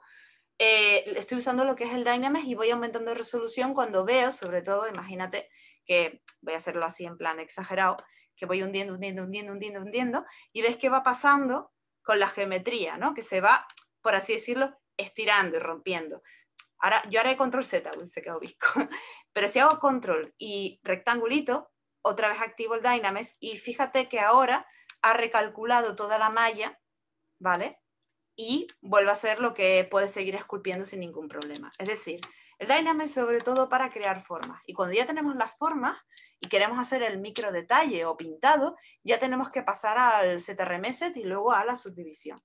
eh, estoy usando lo que es el Dynamics y voy aumentando resolución cuando veo, sobre todo, imagínate que voy a hacerlo así en plan exagerado, que voy hundiendo, hundiendo, hundiendo, hundiendo, hundiendo, y ves qué va pasando con la geometría, ¿no? Que se va, por así decirlo, estirando y rompiendo. Ahora, yo haré control Z, pues, se quedó visco. Pero si hago control y rectangulito, otra vez activo el Dynamics y fíjate que ahora ha recalculado toda la malla, ¿vale? y vuelve a ser lo que puedes seguir esculpiendo sin ningún problema. Es decir, el dynamic es sobre todo para crear formas. Y cuando ya tenemos las formas y queremos hacer el micro detalle o pintado, ya tenemos que pasar al CTRMset y luego a la subdivisión.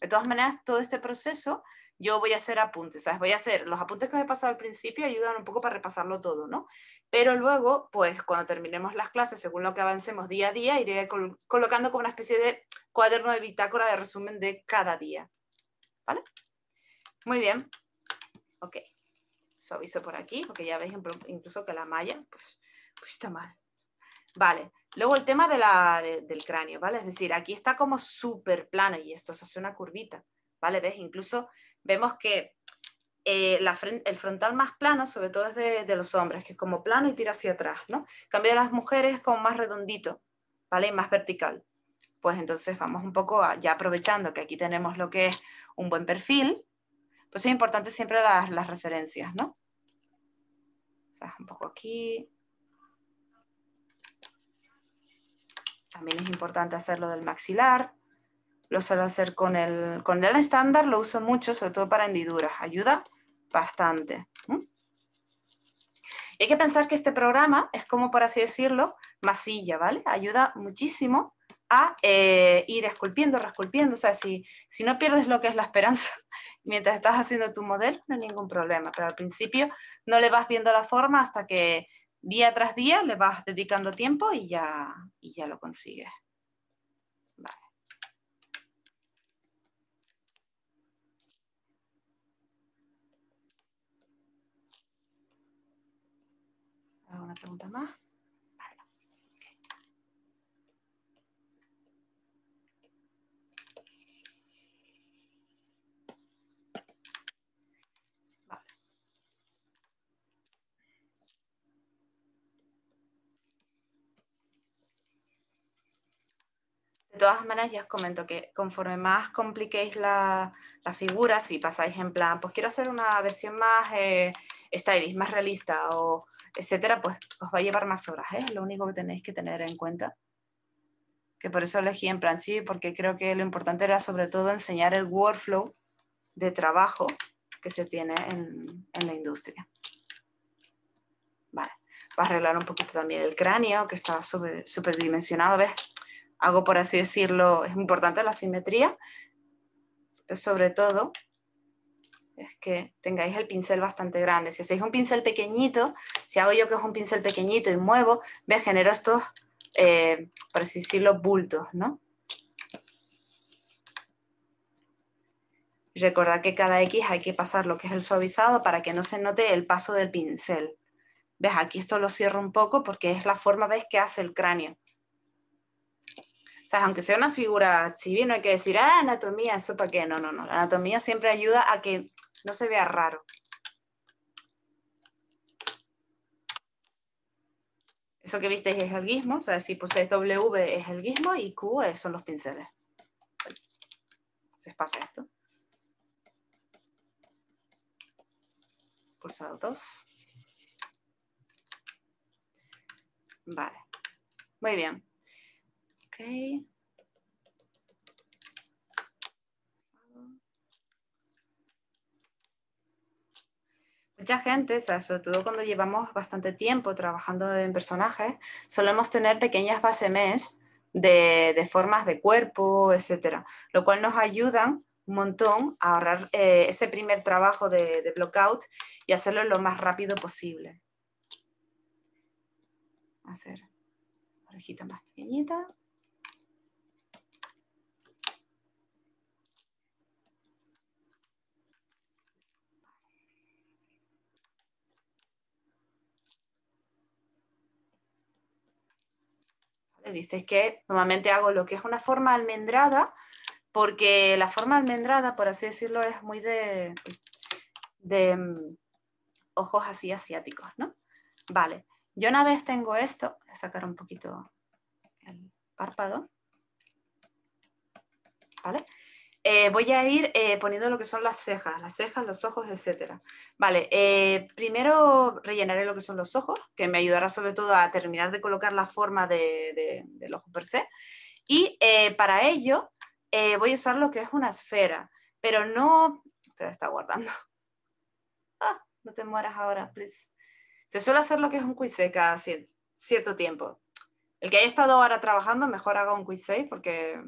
De todas maneras, todo este proceso yo voy a hacer apuntes, ¿sabes? Voy a hacer los apuntes que os he pasado al principio, ayudan un poco para repasarlo todo, ¿no? Pero luego, pues cuando terminemos las clases, según lo que avancemos día a día, iré colocando como una especie de cuaderno de bitácora de resumen de cada día, ¿vale? Muy bien, ok. Suavizo por aquí, porque ya veis incluso que la malla, pues, pues está mal. Vale, luego el tema de la, del cráneo, ¿vale? Es decir, aquí está como súper plano y esto se hace una curvita, ¿vale? ¿Ves? Incluso vemos que eh, el frontal más plano, sobre todo es de, los hombres, que es como plano y tira hacia atrás, ¿no? En cambio de las mujeres como más redondito, ¿vale? Y más vertical. Pues entonces vamos un poco ya aprovechando que aquí tenemos lo que es un buen perfil, pues es importante siempre las, referencias, ¿no? O sea, un poco aquí. También es importante hacerlo del maxilar. Lo suelo hacer con el, con estándar, lo uso mucho, sobre todo para hendiduras. Ayuda bastante. hay que pensar que este programa es como, por así decirlo, masilla, ¿vale? Ayuda muchísimo a eh, ir esculpiendo, resculpiendo. O sea, si, si no pierdes lo que es la esperanza mientras estás haciendo tu modelo, no hay ningún problema. Pero al principio no le vas viendo la forma hasta que día tras día le vas dedicando tiempo y ya, y ya lo consigues. ¿Alguna pregunta más? De todas maneras, ya os comento que conforme más compliquéis la, la figura, si pasáis en plan, pues quiero hacer una versión más... Eh, stylist, más realista o etcétera, pues os va a llevar más horas, es ¿eh? lo único que tenéis que tener en cuenta. Que por eso elegí en plan sí, porque creo que lo importante era sobre todo enseñar el workflow de trabajo que se tiene en, en la industria. Vale, va a arreglar un poquito también el cráneo, que está súper dimensionado, ¿ves? Hago por así decirlo, es importante la simetría, sobre todo es que tengáis el pincel bastante grande. Si hacéis un pincel pequeñito, si hago yo que es un pincel pequeñito y muevo, ves genero estos, eh, por así decirlo, bultos, ¿no? Recordad que cada X hay que pasar lo que es el suavizado para que no se note el paso del pincel. ¿Ves? Aquí esto lo cierro un poco porque es la forma, ¿ves? Que hace el cráneo. O sea, aunque sea una figura civil, no hay que decir, ah, anatomía, eso para qué. No, no, no. La anatomía siempre ayuda a que no se vea raro. Eso que visteis es el guismo, o sea, si pues W es el guismo y Q son los pinceles. Se pasa esto. Pulsado 2. Vale. Muy bien. Ok. Mucha gente, sobre todo cuando llevamos bastante tiempo trabajando en personajes, solemos tener pequeñas bases de, de formas de cuerpo, etcétera, lo cual nos ayuda un montón a ahorrar eh, ese primer trabajo de, de blockout y hacerlo lo más rápido posible. Hacer orejita más pequeñita. visteis que normalmente hago lo que es una forma almendrada, porque la forma almendrada, por así decirlo, es muy de, mm, ojos así asiáticos, ¿no? Vale, yo una vez tengo esto, voy a sacar un poquito el párpado, ¿vale? Eh, voy a ir eh, poniendo lo que son las cejas, las cejas, los ojos, etc. Vale, eh, primero rellenaré lo que son los ojos, que me ayudará sobre todo a terminar de colocar la forma de, del ojo per se. Y para ello voy a usar lo que es una esfera, pero no... Espera, está guardando. Ah, no te mueras ahora, please. Se suele hacer lo que es un quizé cada cierto tiempo. El que haya estado ahora trabajando, mejor haga un quiz porque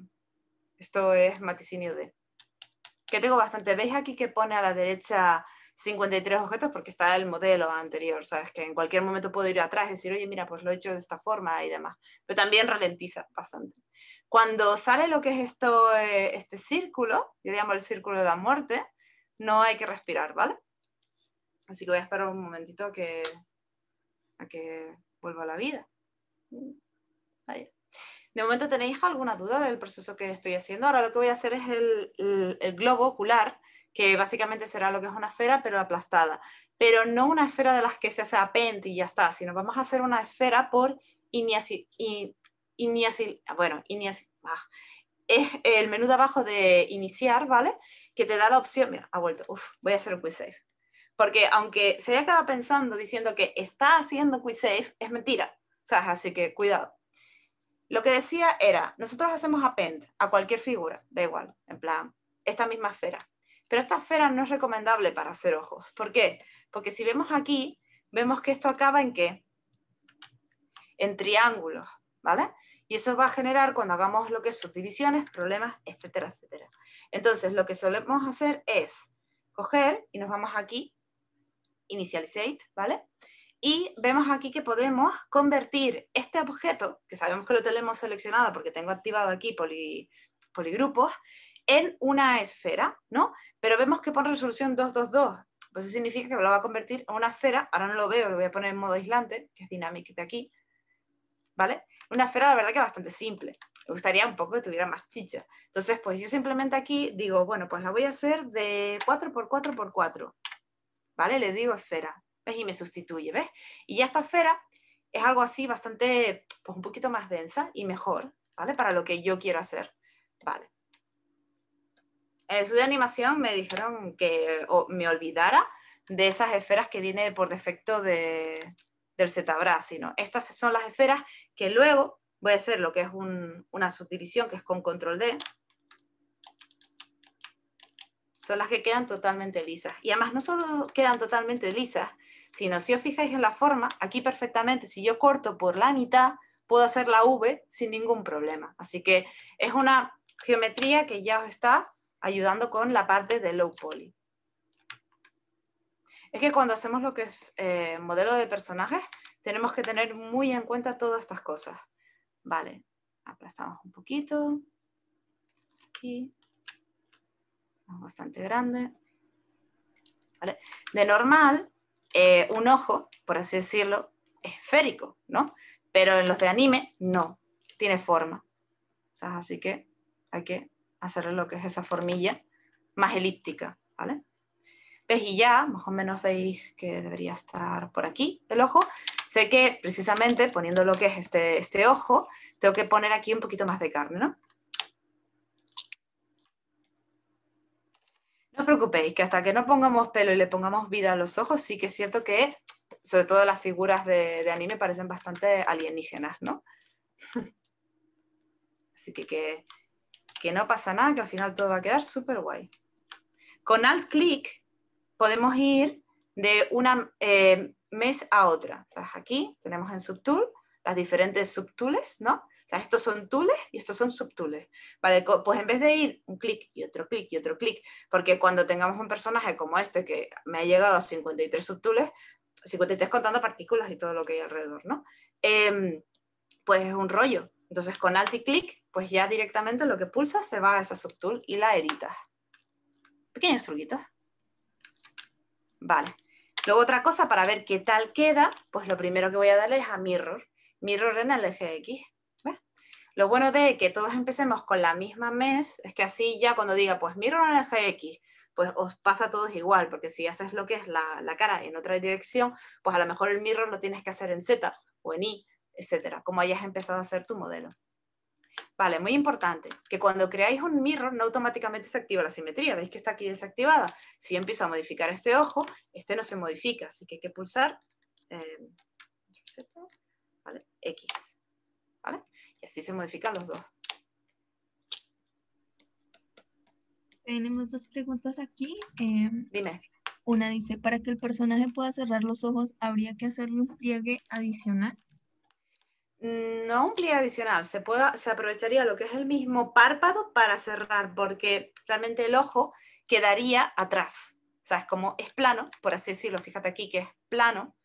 esto es maticinio de. Que tengo bastante. ¿Veis aquí que pone a la derecha 53 objetos? Porque está el modelo anterior, ¿sabes? Que en cualquier momento puedo ir atrás y decir, oye, mira, pues lo he hecho de esta forma y demás. Pero también ralentiza bastante. Cuando sale lo que es esto, eh, este círculo, yo le llamo el círculo de la muerte, no hay que respirar, ¿vale? Así que voy a esperar un momentito a que, que vuelva a la vida. Ahí. De momento, ¿tenéis alguna duda del proceso que estoy haciendo? Ahora lo que voy a hacer es el, globo ocular, que básicamente será lo que es una esfera, pero aplastada. Pero no una esfera de las que se hace apente y ya está, sino vamos a hacer una esfera por iniasil. bueno, ah, es el menú de abajo de iniciar, ¿vale? Que te da la opción, mira, ha vuelto, Uf, voy a hacer un quiz safe. Porque aunque se haya pensando diciendo que está haciendo quiz safe, es mentira. O sea, así que cuidado. Lo que decía era, nosotros hacemos append a cualquier figura, da igual, en plan, esta misma esfera. Pero esta esfera no es recomendable para hacer ojos. ¿Por qué? Porque si vemos aquí, vemos que esto acaba en qué? En triángulos, ¿vale? Y eso va a generar, cuando hagamos lo que es subdivisiones, problemas, etcétera, etcétera. Entonces, lo que solemos hacer es coger, y nos vamos aquí, initialize, ¿vale? Y vemos aquí que podemos convertir este objeto, que sabemos que lo tenemos seleccionado porque tengo activado aquí poligrupos, en una esfera, ¿no? Pero vemos que pone resolución 222, pues eso significa que lo va a convertir en una esfera, ahora no lo veo, lo voy a poner en modo aislante, que es dinámico de aquí, ¿vale? Una esfera la verdad que bastante simple, me gustaría un poco que tuviera más chicha. Entonces, pues yo simplemente aquí digo, bueno, pues la voy a hacer de 4x4x4, ¿vale? Le digo esfera, ¿ves? Y me sustituye, ¿ves? Y ya esta esfera es algo así bastante, pues un poquito más densa y mejor, ¿vale? Para lo que yo quiero hacer, ¿vale? En el estudio de animación me dijeron que me olvidara de esas esferas que viene por defecto de, del zetabra, sino estas son las esferas que luego voy a hacer lo que es una subdivisión que es con control D, son las que quedan totalmente lisas. Y además no solo quedan totalmente lisas, no, si os fijáis en la forma, aquí perfectamente, si yo corto por la mitad, puedo hacer la V sin ningún problema. Así que es una geometría que ya os está ayudando con la parte de low poly. Es que cuando hacemos lo que es eh, modelo de personajes, tenemos que tener muy en cuenta todas estas cosas. Vale, aplastamos un poquito. Aquí. Es bastante grande. ¿Vale? De normal, eh, un ojo, por así decirlo, esférico, ¿no? Pero en los de anime, no, tiene forma. O sea, Así que hay que hacerle lo que es esa formilla más elíptica, ¿vale? ¿Ves? Y ya, más o menos veis que debería estar por aquí el ojo. Sé que precisamente poniendo lo que es este, este ojo, tengo que poner aquí un poquito más de carne, ¿no? preocupéis, que hasta que no pongamos pelo y le pongamos vida a los ojos, sí que es cierto que, sobre todo las figuras de, anime, parecen bastante alienígenas, ¿no? Así que, que, no pasa nada, que al final todo va a quedar súper guay. Con alt clic podemos ir de una eh, mes a otra. O aquí tenemos en Subtool las diferentes subtools, ¿no? sea, estos son tules y estos son subtules. ¿Vale? Pues en vez de ir un clic y otro clic y otro clic, porque cuando tengamos un personaje como este que me ha llegado a 53 subtules, 53 contando partículas y todo lo que hay alrededor, ¿no? Em, pues es un rollo. Entonces con alt y clic, pues ya directamente lo que pulsa se va a esa subtool y la editas. Pequeños truquitos. Vale. Luego otra cosa para ver qué tal queda, pues lo primero que voy a darle es a mirror. Mirror en el eje X. Lo bueno de que todos empecemos con la misma mes es que así ya cuando diga, pues en la X, pues os pasa a todos igual, porque si haces lo que es la, cara en otra dirección, pues a lo mejor el mirror lo tienes que hacer en Z o en Y, etcétera, como hayas empezado a hacer tu modelo. Vale, muy importante, que cuando creáis un mirror no automáticamente se activa la simetría, veis que está aquí desactivada. Si empiezo a modificar este ojo, este no se modifica, así que hay que pulsar eh, X así se modifican los dos. Tenemos dos preguntas aquí. Eh, Dime. Una dice, para que el personaje pueda cerrar los ojos, ¿habría que hacerle un pliegue adicional? Mm, no un pliegue adicional, se, pueda, se aprovecharía lo que es el mismo párpado para cerrar, porque realmente el ojo quedaría atrás. Sabes sea, es como es plano, por así decirlo, fíjate aquí que es plano,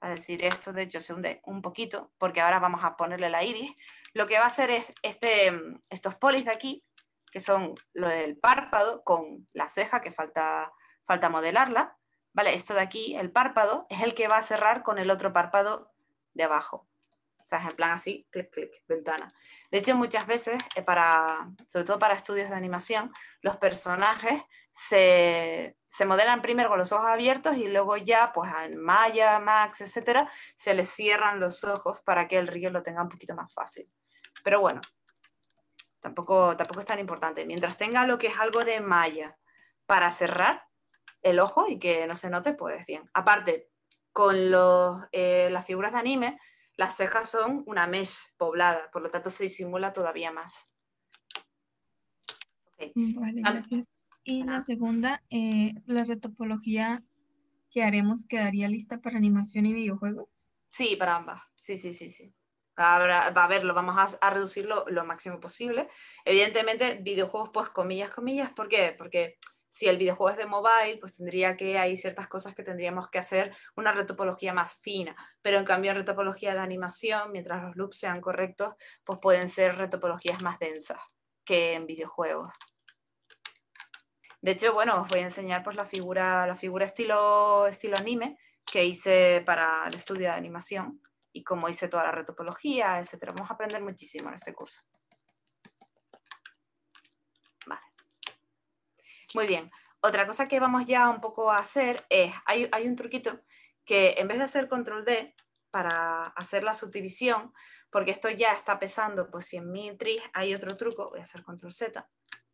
a decir esto, de hecho, se hunde un poquito, porque ahora vamos a ponerle la iris, lo que va a hacer es este, estos polis de aquí, que son lo del párpado con la ceja, que falta, modelarla, ¿vale? Esto de aquí, el párpado, es el que va a cerrar con el otro párpado de abajo. O sea, es en plan así, clic, clic, ventana. De hecho, muchas veces, eh, para, sobre todo para estudios de animación, los personajes se, modelan primero con los ojos abiertos y luego ya, pues en Maya, Max, etcétera, se les cierran los ojos para que el río lo tenga un poquito más fácil. Pero bueno, tampoco, tampoco es tan importante. Mientras tenga lo que es algo de malla para cerrar el ojo y que no se note, pues bien. Aparte, con eh, las figuras de anime, las cejas son una mesh poblada, por lo tanto se disimula todavía más. Mm, vale, gracias. Y la segunda, eh, la retopología que haremos quedaría lista para animación y videojuegos. Sí, para ambas. Sí, sí, sí, sí. Ahora va a verlo, vamos a, reducirlo lo máximo posible. Evidentemente, videojuegos pues comillas, comillas, ¿por qué? Porque si el videojuego es de mobile, pues tendría que, hay ciertas cosas que tendríamos que hacer una retopología más fina, pero en cambio retopología de animación, mientras los loops sean correctos, pues pueden ser retopologías más densas que en videojuegos. De hecho, bueno, os voy a enseñar pues, la figura, la figura estilo, estilo anime que hice para el estudio de animación y como hice toda la retopología, etcétera. Vamos a aprender muchísimo en este curso. Vale. Muy bien. Otra cosa que vamos ya un poco a hacer es, hay, un truquito que en vez de hacer control D para hacer la subdivisión, porque esto ya está pesando pues 100.000 tris, hay otro truco, voy a hacer control Z,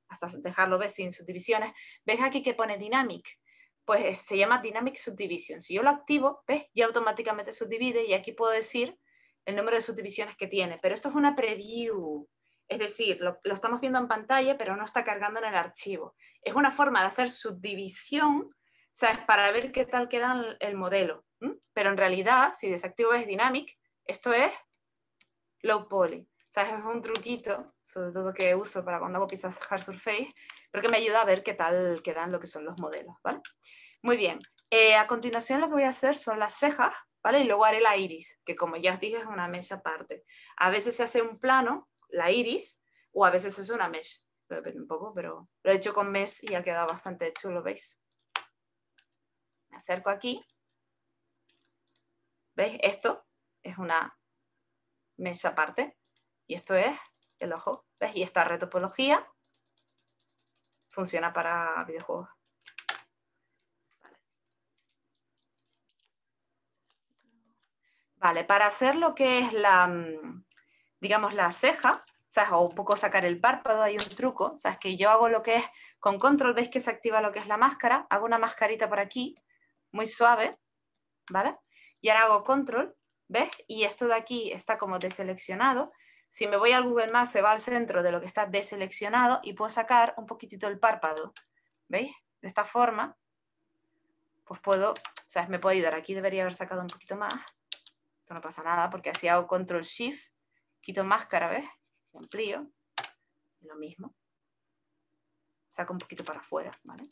hasta dejarlo ver sin subdivisiones, ves aquí que pone dynamic, pues se llama Dynamic Subdivision. Si yo lo activo, ¿ves? Ya automáticamente subdivide y aquí puedo decir el número de subdivisiones que tiene. Pero esto es una preview, es decir, lo, estamos viendo en pantalla, pero no está cargando en el archivo. Es una forma de hacer subdivisión, ¿sabes? Para ver qué tal queda el, modelo. Pero en realidad, si desactivo es Dynamic, esto es low poly. ¿Sabes? Es un truquito, sobre todo que uso para cuando hago pisas hard surface, porque me ayuda a ver qué tal quedan lo que son los modelos, ¿vale? Muy bien, eh, a continuación lo que voy a hacer son las cejas, ¿vale? Y luego haré la iris, que como ya os dije es una mesa aparte. A veces se hace un plano, la iris, o a veces es una mesh. Lo un poco, pero lo he hecho con mesh y ha quedado bastante chulo, ¿veis? Me acerco aquí. ¿Veis? Esto es una mesa aparte. Y esto es el ojo, ¿ves? Y esta retopología funciona para videojuegos. Vale. para hacer lo que es la, mm, digamos, la ceja, o un poco sacar el párpado, hay un truco, ¿sabes? que yo hago lo que es, con control, veis que se activa lo que es la máscara, hago una mascarita por aquí, muy suave, ¿vale? Y ahora hago control, ¿ves? Y esto de aquí está como deseleccionado, si me voy al Google Maps, se va al centro de lo que está deseleccionado y puedo sacar un poquitito el párpado. ¿Veis? De esta forma, pues puedo, o me puedo ayudar. Aquí debería haber sacado un poquito más. Esto no pasa nada porque así hago control shift, quito máscara, ¿ves? Amplío, lo mismo. Saco un poquito para afuera, ¿vale?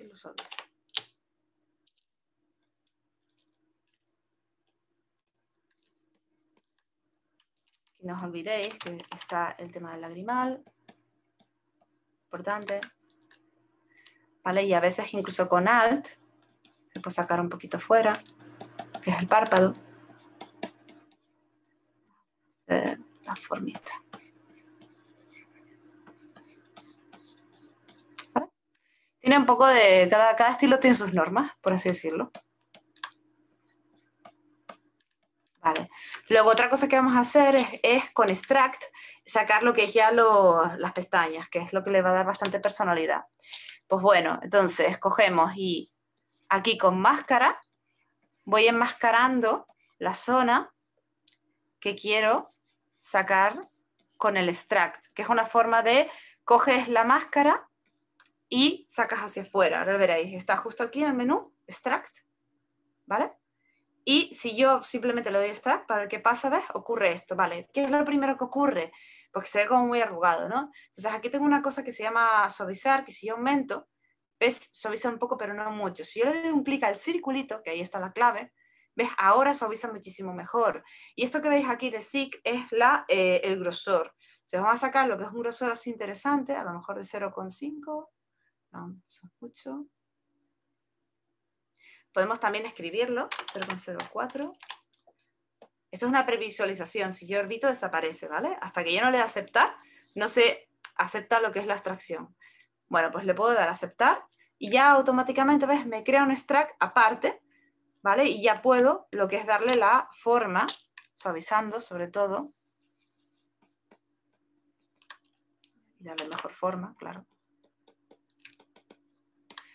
Y no os olvidéis que está el tema del lagrimal, importante. ¿Vale? Y a veces incluso con alt se puede sacar un poquito fuera, que es el párpado. Eh, la formita. Tiene un poco de, cada, estilo tiene sus normas, por así decirlo. Vale. Luego otra cosa que vamos a hacer es, con extract sacar lo que es ya las pestañas, que es lo que le va a dar bastante personalidad. Pues bueno, entonces cogemos y aquí con máscara voy enmascarando la zona que quiero sacar con el extract, que es una forma de coges la máscara y sacas hacia afuera. Ahora veréis, está justo aquí en el menú, extract, ¿vale? Y si yo simplemente le doy extract, para el que pasa, ¿ves? Ocurre esto, ¿vale? ¿Qué es lo primero que ocurre? Porque se ve como muy arrugado, ¿no? Entonces aquí tengo una cosa que se llama suavizar, que si yo aumento, ves, suaviza un poco, pero no mucho. Si yo le doy un clic al circulito, que ahí está la clave, ves, ahora suaviza muchísimo mejor. Y esto que veis aquí de SIG es la, eh, el grosor. Entonces se vamos a sacar lo que es un grosor así interesante, a lo mejor de 0,5, Podemos también escribirlo, 0,04. Esto es una previsualización. Si yo orbito, desaparece, ¿vale? Hasta que yo no le dé aceptar, no se acepta lo que es la abstracción. Bueno, pues le puedo dar a aceptar y ya automáticamente, ¿ves? Me crea un extract aparte, ¿vale? Y ya puedo lo que es darle la forma, suavizando sobre todo. Y darle mejor forma, claro.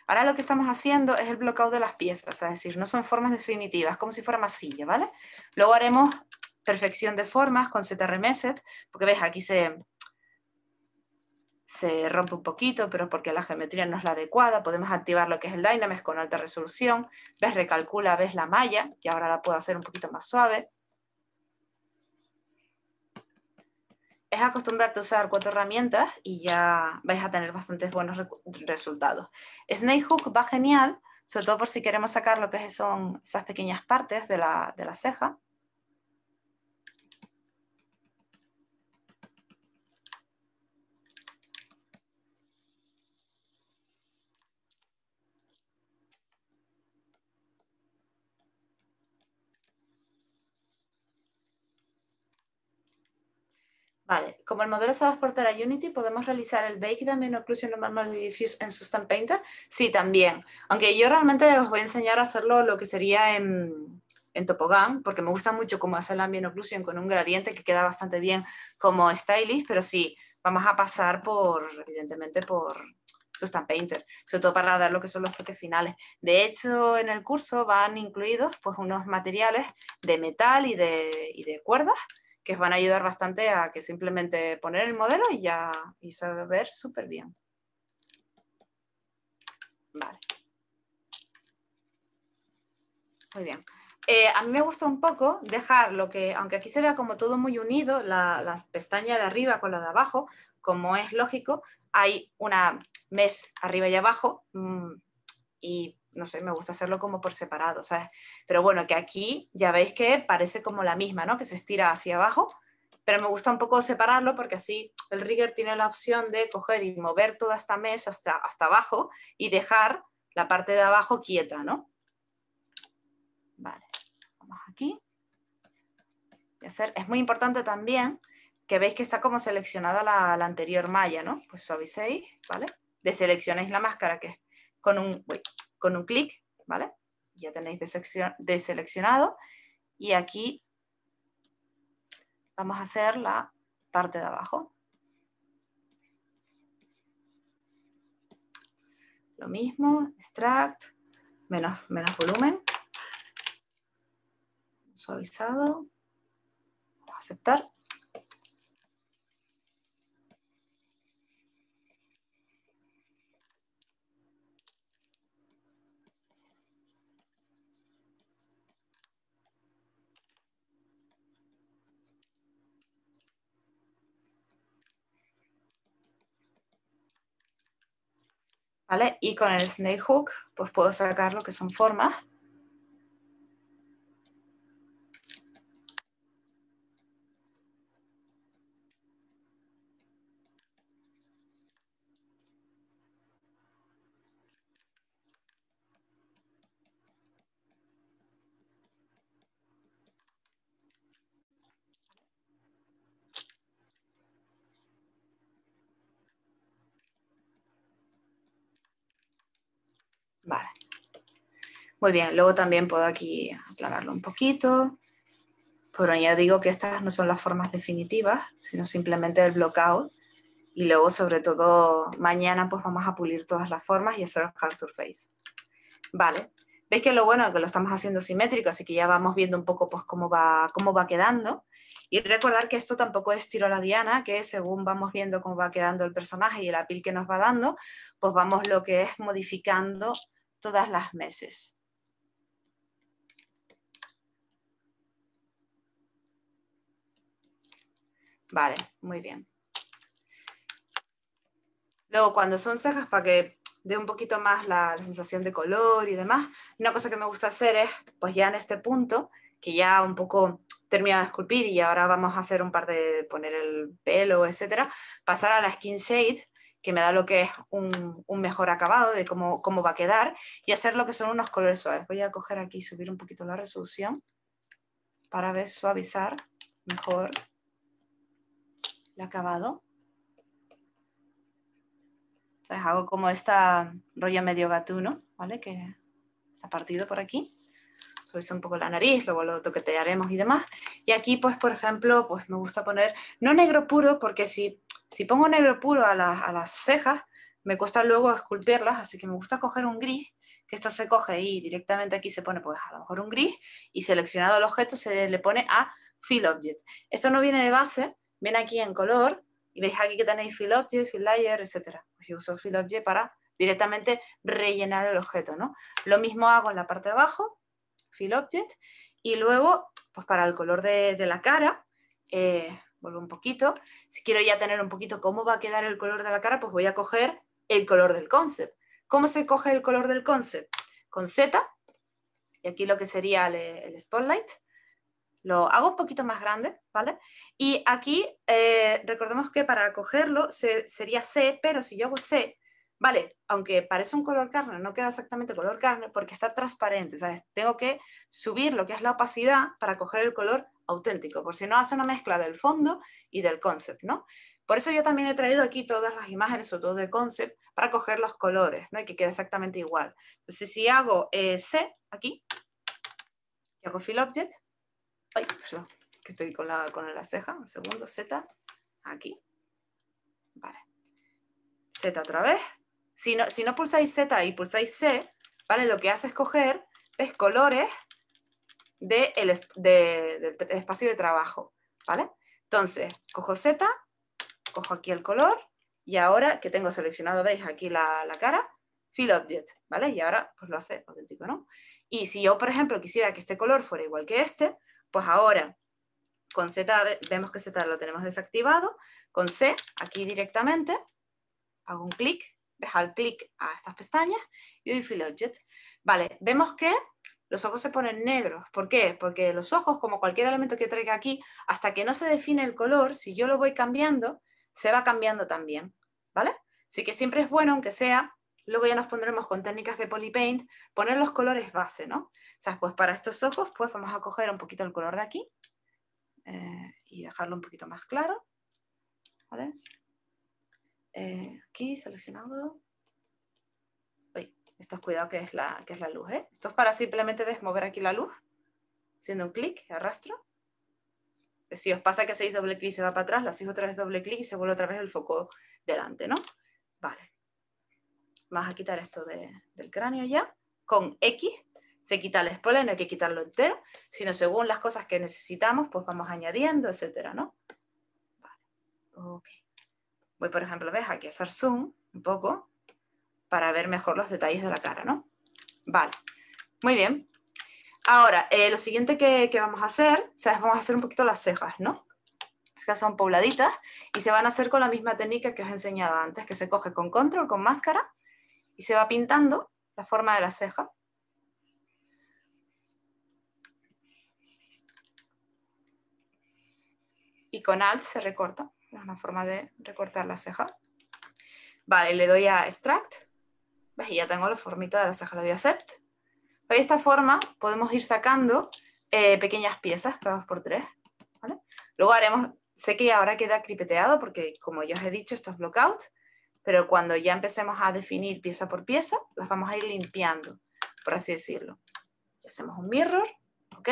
Ahora lo que estamos haciendo es el bloqueo de las piezas, es decir, no son formas definitivas, como si fuera masilla, ¿vale? Luego haremos perfección de formas con ZRMS, porque ves, aquí se, se rompe un poquito, pero porque la geometría no es la adecuada, podemos activar lo que es el Dynamics con alta resolución, ves, recalcula, ves la malla, y ahora la puedo hacer un poquito más suave, es acostumbrarte a usar cuatro herramientas y ya vais a tener bastantes buenos resultados. Snake Hook va genial, sobre todo por si queremos sacar lo que son esas pequeñas partes de la, de la ceja. Vale, como el modelo se va a exportar a Unity, ¿podemos realizar el bake Ambient occlusion normal diffuse en Sustain Painter? Sí, también. Aunque yo realmente os voy a enseñar a hacerlo lo que sería en, en porque me gusta mucho cómo hacer la ambient occlusion con un gradiente que queda bastante bien como stylish, pero sí, vamos a pasar por, evidentemente, por Sustain Painter, sobre todo para dar lo que son los toques finales. De hecho, en el curso van incluidos pues, unos materiales de metal y de cuerdas, que os van a ayudar bastante a que simplemente poner el modelo y ya y se va a ver súper bien. Vale. Muy bien. Eh, a mí me gusta un poco dejar lo que, aunque aquí se vea como todo muy unido, la, las pestañas de arriba con las de abajo, como es lógico, hay una mes arriba y abajo mm, y no sé, me gusta hacerlo como por separado, ¿sabes? Pero bueno, que aquí ya veis que parece como la misma, ¿no? Que se estira hacia abajo, pero me gusta un poco separarlo porque así el rigger tiene la opción de coger y mover toda esta mesa hasta, hasta abajo y dejar la parte de abajo quieta, ¿no? Vale, vamos aquí. Y hacer, es muy importante también que veis que está como seleccionada la, anterior malla, ¿no? Pues suavicéis, ¿vale? Deseleccionáis la máscara que es con un con un clic, ¿vale? Ya tenéis deseleccionado y aquí vamos a hacer la parte de abajo. Lo mismo, extract, menos, menos volumen, suavizado, aceptar ¿vale? Y con el snake hook, pues puedo sacar lo que son formas Muy bien, luego también puedo aquí aclararlo un poquito, pero ya digo que estas no son las formas definitivas, sino simplemente el blockout. Y luego, sobre todo, mañana pues vamos a pulir todas las formas y hacer el hard surface. Vale, veis que lo bueno es que lo estamos haciendo simétrico, así que ya vamos viendo un poco pues cómo va, cómo va quedando. Y recordar que esto tampoco es tiro a la diana, que según vamos viendo cómo va quedando el personaje y el apil que nos va dando, pues vamos lo que es modificando todas las meses. Vale, muy bien. Luego, cuando son cejas, para que dé un poquito más la, sensación de color y demás, una cosa que me gusta hacer es, pues ya en este punto, que ya un poco termina de esculpir y ahora vamos a hacer un par de poner el pelo, etcétera, pasar a la skin shade, que me da lo que es un, mejor acabado de cómo, cómo, va a quedar y hacer lo que son unos colores suaves. Voy a coger aquí, y subir un poquito la resolución para ver suavizar mejor el acabado. hago como esta rolla medio gatuno, ¿vale? Que está partido por aquí. Subirse un poco la nariz, luego lo toquetearemos y demás. Y aquí, pues, por ejemplo, pues me gusta poner, no negro puro, porque si, si pongo negro puro a, a las cejas, me cuesta luego esculpirlas, así que me gusta coger un gris, que esto se coge y directamente aquí se pone, pues, a lo mejor un gris, y seleccionado el objeto se le pone a Fill Object. Esto no viene de base, ven aquí en color y veis aquí que tenéis fill object, fill layer, etc. Pues yo uso fill object para directamente rellenar el objeto. Lo mismo hago en la parte de abajo, fill object, y luego pues para el color de, la cara, eh, vuelvo un poquito, si quiero ya tener un poquito cómo va a quedar el color de la cara, pues voy a coger el color del concept. ¿Cómo se coge el color del concept? Con Z, y aquí lo que sería el spotlight, lo hago un poquito más grande, ¿vale? Y aquí eh, recordemos que para cogerlo sería C, pero si yo hago C, ¿vale? Aunque parece un color carne, no queda exactamente color carne porque está transparente, ¿sabes? Tengo que subir lo que es la opacidad para coger el color auténtico, por si no hace una mezcla del fondo y del concept, ¿no? Por eso yo también he traído aquí todas las imágenes, sobre todo de concept, para coger los colores, ¿no? Y que quede exactamente igual. Entonces, si hago eh, C aquí, hago Fill Object, perdón, que estoy con la, con la ceja. Un segundo, Z. Aquí. Z otra vez. Si no, si no pulsáis Z y pulsáis C, ¿vale? Lo que hace es coger colores de el, de, del espacio de trabajo, ¿vale? Entonces, cojo Z, cojo aquí el color, y ahora que tengo seleccionado, veis aquí la, la cara, Fill Object, ¿vale? Y ahora pues lo hace auténtico, ¿no? Y si yo, por ejemplo, quisiera que este color fuera igual que este, pues ahora, con Z vemos que Z lo tenemos desactivado, con C, aquí directamente, hago un clic, dejo el clic a estas pestañas y doy Fill Object. Vale, vemos que los ojos se ponen negros. ¿Por qué? Porque los ojos, como cualquier elemento que traiga aquí, hasta que no se define el color, si yo lo voy cambiando, se va cambiando también, ¿vale? Así que siempre es bueno, aunque sea Luego ya nos pondremos con técnicas de polypaint, poner los colores base, ¿no? O sea, pues para estos ojos, pues vamos a coger un poquito el color de aquí eh, y dejarlo un poquito más claro. ¿Vale? Eh, aquí seleccionado. Uy, esto es cuidado que es la, que es la luz, ¿eh? Esto es para simplemente mover aquí la luz, haciendo un clic, arrastro. Eh, si os pasa que hacéis doble clic y se va para atrás, lo hacéis otra vez doble clic y se vuelve otra vez el foco delante, ¿no? Vale. Vamos a quitar esto del cráneo ya. Con X se quita el spoiler, no hay que quitarlo entero, sino según las cosas que necesitamos, pues vamos añadiendo, etcétera, ¿no? Voy, por ejemplo, ¿ves? Aquí a hacer zoom un poco para ver mejor los detalles de la cara, ¿no? Vale. Muy bien. Ahora, eh, lo siguiente que, vamos a hacer, ¿sabes? Vamos a hacer un poquito las cejas, ¿no? Es que son pobladitas y se van a hacer con la misma técnica que os he enseñado antes, que se coge con control, con máscara, y se va pintando la forma de la ceja. Y con Alt se recorta, es una forma de recortar la ceja. Vale, le doy a Extract, ¿Ves? y ya tengo la formita de la ceja, le doy a Accept. De esta forma podemos ir sacando eh, pequeñas piezas cada dos por tres. Luego haremos, sé que ahora queda cripeteado porque como ya os he dicho, esto es blockout, pero cuando ya empecemos a definir pieza por pieza, las vamos a ir limpiando, por así decirlo. Hacemos un mirror, ¿ok?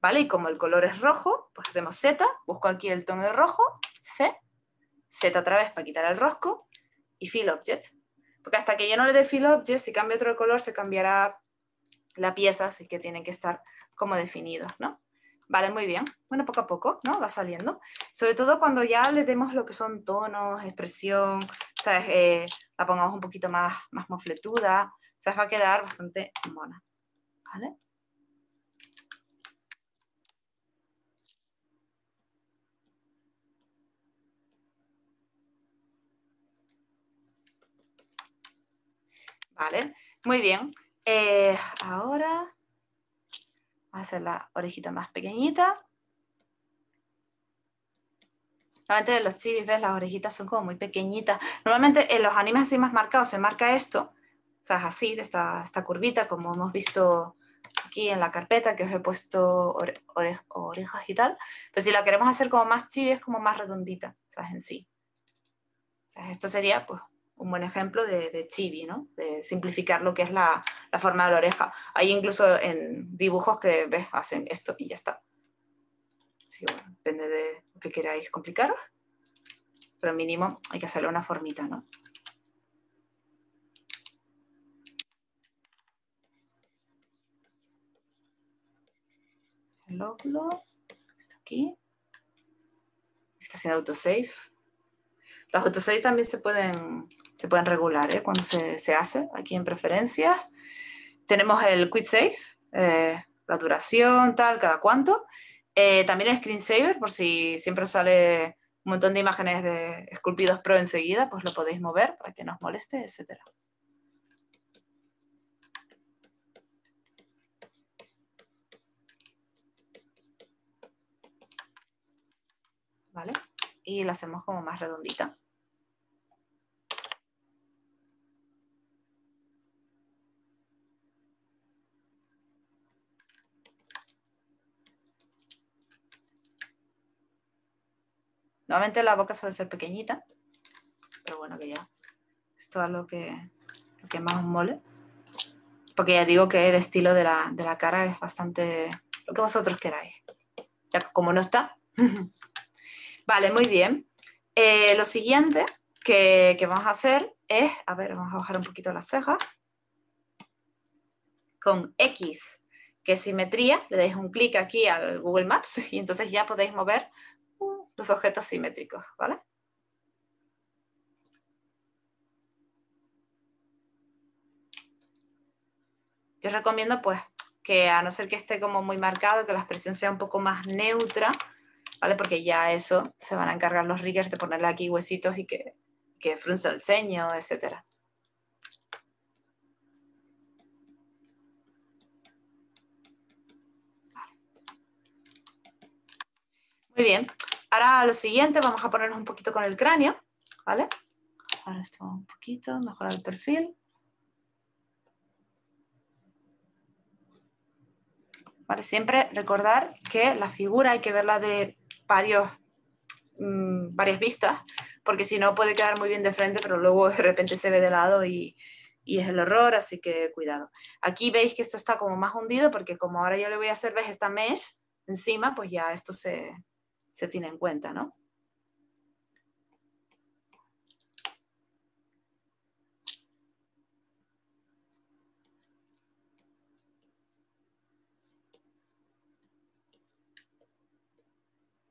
¿Vale? Y como el color es rojo, pues hacemos Z, busco aquí el tono de rojo, C, Z otra vez para quitar el rosco, y Fill Object. Porque hasta que yo no le dé Fill Object, si cambia otro color, se cambiará la pieza, así que tienen que estar como definidos, ¿no? Vale, muy bien. Bueno, poco a poco, ¿no? Va saliendo. Sobre todo cuando ya le demos lo que son tonos, expresión, eh, la pongamos un poquito más, más mofletuda, se Va a quedar bastante mona, ¿vale? Vale, muy bien. Eh, a hacer la orejita más pequeñita. Normalmente de los chibis, ves, las orejitas son como muy pequeñitas. Normalmente en los animes así más marcados se marca esto, o sea, así, esta, esta curvita, como hemos visto aquí en la carpeta que os he puesto orejas y tal, pero si la queremos hacer como más chibi es como más redondita, sea, En sí. O sea, esto sería pues, un buen ejemplo de, de chibi, ¿no? De simplificar lo que es la, la, forma de la oreja. Hay incluso en dibujos que ves, hacen esto y ya está. Sí, bueno, depende de, que queráis complicar, pero mínimo hay que hacerle una formita, ¿no? El óvulo está aquí. Está haciendo autosave. Los autosave también se pueden, se pueden regular ¿eh? cuando se, se, hace. Aquí en preferencias tenemos el quit save, eh, la duración, tal, cada cuánto. Eh, también el screensaver, por si siempre sale un montón de imágenes de esculpidos pro enseguida, pues lo podéis mover para que no os moleste, etc. ¿Vale? Y la hacemos como más redondita. Nuevamente la boca suele ser pequeñita, pero bueno, que ya. Esto es lo que, lo que más os mole. Porque ya digo que el estilo de la, cara es bastante lo que vosotros queráis. Ya como no está. vale, muy bien. Eh, lo siguiente que, vamos a hacer es, a ver, vamos a bajar un poquito las cejas. Con X, que es simetría, le dais un clic aquí al Google Maps y entonces ya podéis mover los objetos simétricos, ¿vale? Yo recomiendo pues que a no ser que esté como muy marcado, que la expresión sea un poco más neutra, ¿vale? Porque ya eso se van a encargar los riggers de ponerle aquí huesitos y que, que frunce el ceño, etcétera. Muy bien, Ahora lo siguiente, vamos a ponernos un poquito con el cráneo, ¿vale? Ahora esto un poquito, mejorar el perfil. Vale, siempre recordar que la figura hay que verla de varios, mm, varias vistas, porque si no puede quedar muy bien de frente, pero luego de repente se ve de lado y, es el horror, así que cuidado. Aquí veis que esto está como más hundido porque como ahora yo le voy a hacer, ves esta mesh encima, pues ya esto se, se tiene en cuenta, ¿no?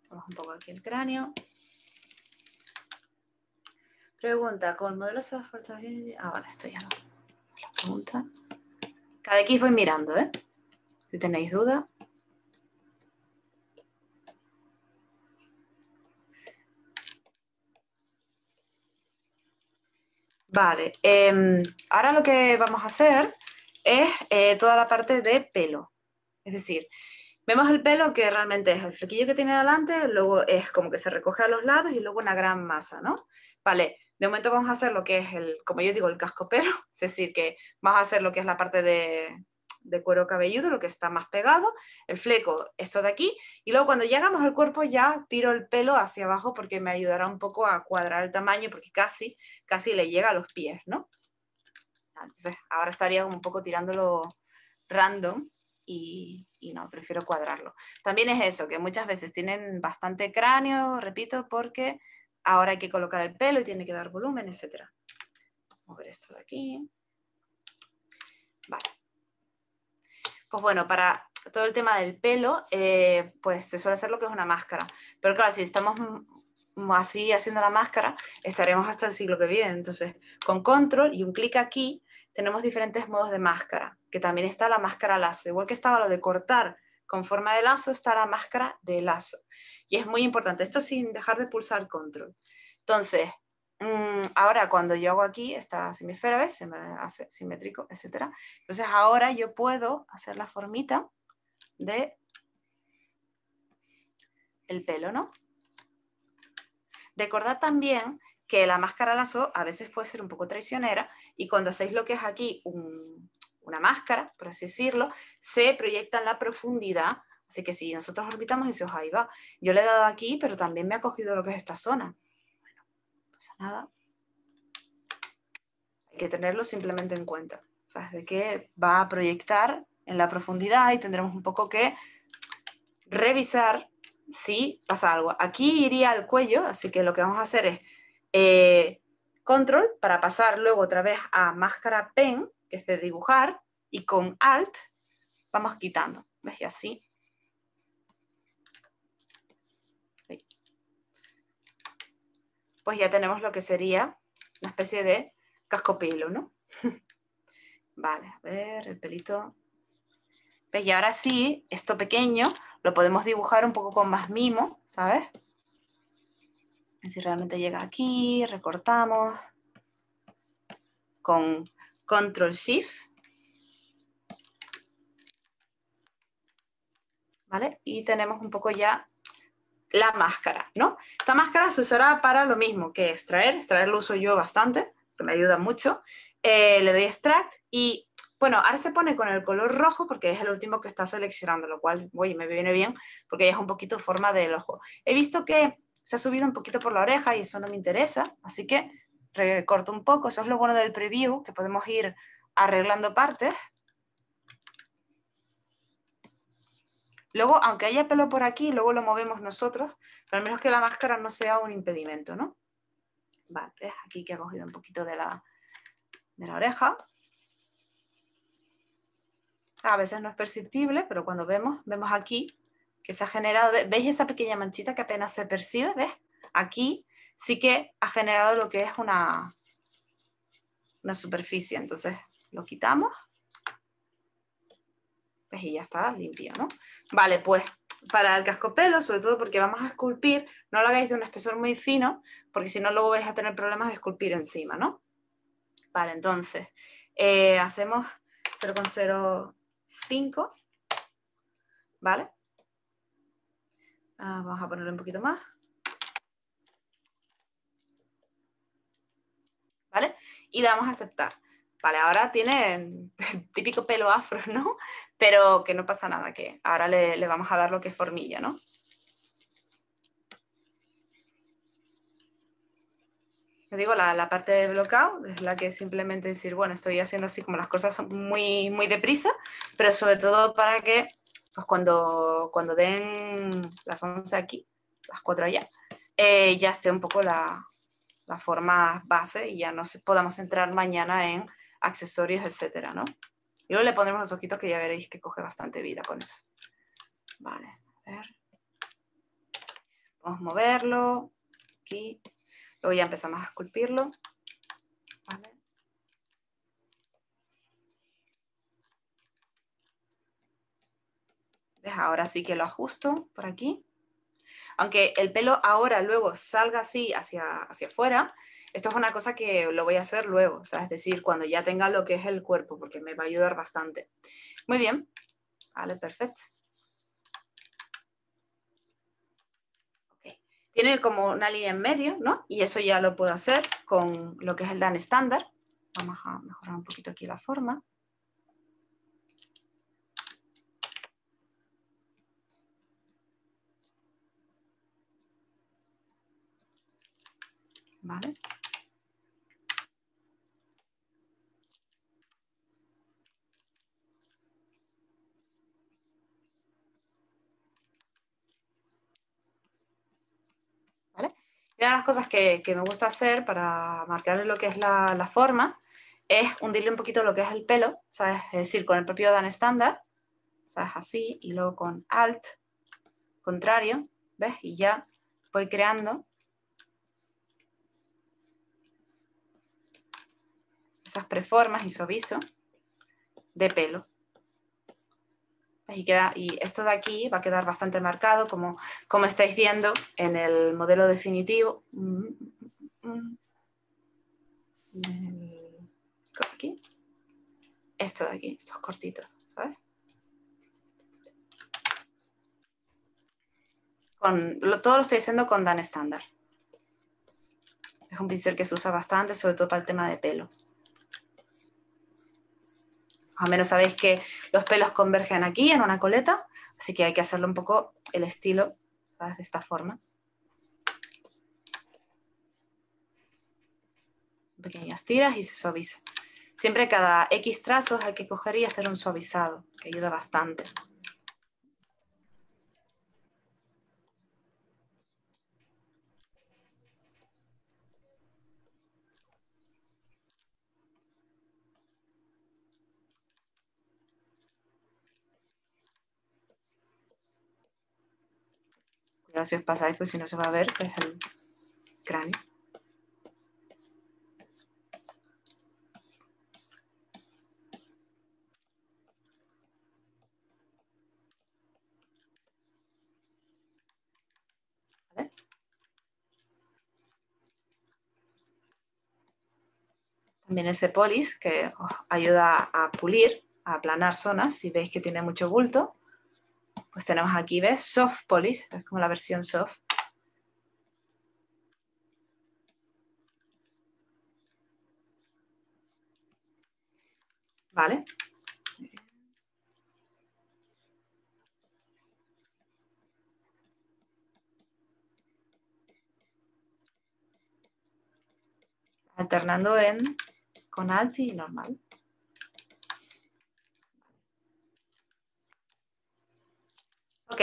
Vamos un poco aquí el cráneo. Pregunta, ¿con modelos de Ah, Ahora esto ya no. La pregunta. Cada X voy mirando, ¿eh? Si tenéis duda. Vale, em, ahora lo que vamos a hacer es eh, toda la parte de pelo. Es decir, vemos el pelo que realmente es el flequillo que tiene delante, luego es como que se recoge a los lados y luego una gran masa, ¿no? Vale, de momento vamos a hacer lo que es el, como yo digo, el casco pelo, es decir, que vamos a hacer lo que es la parte de, de cuero cabelludo, lo que está más pegado, el fleco, esto de aquí, y luego cuando llegamos al cuerpo ya tiro el pelo hacia abajo porque me ayudará un poco a cuadrar el tamaño porque casi, casi le llega a los pies, ¿no? Ah, entonces ahora estaría un poco tirándolo random y, y no, prefiero cuadrarlo. También es eso, que muchas veces tienen bastante cráneo, repito, porque ahora hay que colocar el pelo y tiene que dar volumen, etc. Mover esto de aquí. Vale pues bueno, para todo el tema del pelo, eh, pues se suele hacer lo que es una máscara. Pero claro, si estamos así haciendo la máscara, estaremos hasta el siglo que viene. Entonces, con control y un clic aquí, tenemos diferentes modos de máscara, que también está la máscara lazo. Igual que estaba lo de cortar con forma de lazo, está la máscara de lazo. Y es muy importante, esto sin dejar de pulsar control. Entonces, Mm, ahora cuando yo hago aquí esta semisfera, ¿ves? Se me hace simétrico, etc. Entonces ahora yo puedo hacer la formita de el pelo, ¿no? Recordad también que la máscara lazo a veces puede ser un poco traicionera y cuando hacéis lo que es aquí una máscara, por así decirlo, se proyecta en la profundidad. Así que si nosotros orbitamos y se os ahí va. Yo le he dado aquí, pero también me ha cogido lo que es esta zona nada. Hay que tenerlo simplemente en cuenta. O sea, de que va a proyectar en la profundidad y tendremos un poco que revisar si pasa algo. Aquí iría al cuello, así que lo que vamos a hacer es eh, control para pasar luego otra vez a máscara pen, que es de dibujar, y con alt vamos quitando. ¿Ves? Y así pues ya tenemos lo que sería una especie de cascopelo, ¿no? vale, a ver, el pelito. Y ahora sí, esto pequeño lo podemos dibujar un poco con más mimo, ¿sabes? Si realmente llega aquí, recortamos con Control Shift. ¿Vale? Y tenemos un poco ya la máscara, ¿no? Esta máscara se usará para lo mismo que extraer, extraer lo uso yo bastante, que me ayuda mucho, eh, le doy extract y bueno, ahora se pone con el color rojo porque es el último que está seleccionando, lo cual, oye, me viene bien porque ya es un poquito forma del ojo. He visto que se ha subido un poquito por la oreja y eso no me interesa, así que recorto un poco, eso es lo bueno del preview, que podemos ir arreglando partes Luego, aunque haya pelo por aquí, luego lo movemos nosotros, pero al menos que la máscara no sea un impedimento, ¿no? Vale, aquí que ha cogido un poquito de la, oreja. A veces no es perceptible, pero cuando vemos, vemos aquí que se ha generado, ¿veis esa pequeña manchita que apenas se percibe? ¿Ves? Aquí sí que ha generado lo que es una, una superficie. Entonces lo quitamos pues, y ya está limpio, ¿no? Vale, pues para el cascopelo, sobre todo porque vamos a esculpir, no lo hagáis de un espesor muy fino, porque si no luego vais a tener problemas de esculpir encima, ¿no? Vale, entonces, eh, hacemos 0,05, ¿vale? Ah, vamos a ponerle un poquito más. ¿Vale? Y le damos a aceptar. Vale, ahora tiene típico pelo afro, ¿no? pero que no pasa nada, que ahora le, vamos a dar lo que es formilla, ¿no? digo, la, parte de bloqueo es la que simplemente decir, bueno, estoy haciendo así como las cosas muy, muy deprisa, pero sobre todo para que pues, cuando, cuando den las 11 aquí, las 4 allá, eh, ya esté un poco la, la forma base y ya no podamos entrar mañana en accesorios, etcétera, ¿no? Y luego le pondremos los ojitos que ya veréis que coge bastante vida con eso. Vale, a ver. Vamos a moverlo. Aquí. Luego ya empezamos a esculpirlo. Vale. ¿Ves? Ahora sí que lo ajusto por aquí. Aunque el pelo ahora luego salga así hacia afuera, esto es una cosa que lo voy a hacer luego, es decir, cuando ya tenga lo que es el cuerpo, porque me va a ayudar bastante. Muy bien, vale, perfecto. Tiene como una línea en medio, ¿no? Y eso ya lo puedo hacer con lo que es el DAN estándar. Vamos a mejorar un poquito aquí la forma. ¿Vale? cosas que, me gusta hacer para marcar lo que es la, forma es hundirle un poquito lo que es el pelo, Es decir, con el propio Dan estándar, ¿sabes? Así, y luego con Alt, contrario, ¿ves? Y ya voy creando esas preformas y suavizo de pelo y, queda, y esto de aquí va a quedar bastante marcado, como, como estáis viendo en el modelo definitivo. Mm, mm, mm. Esto de aquí, estos cortitos, ¿sabes? Con, todo lo estoy haciendo con Dan Standard. Es un pincel que se usa bastante, sobre todo para el tema de pelo. Al menos sabéis que los pelos convergen aquí en una coleta, así que hay que hacerlo un poco el estilo de esta forma. Pequeñas tiras y se suaviza. Siempre cada X trazos hay que coger y hacer un suavizado, que ayuda bastante. si os pasáis, pues si no se va a ver, pues el cráneo. También ese polis que os oh, ayuda a pulir, a aplanar zonas, si veis que tiene mucho bulto, pues tenemos aquí, ¿ves? Soft es como la versión soft. ¿Vale? Alternando en con alt y normal. Ok.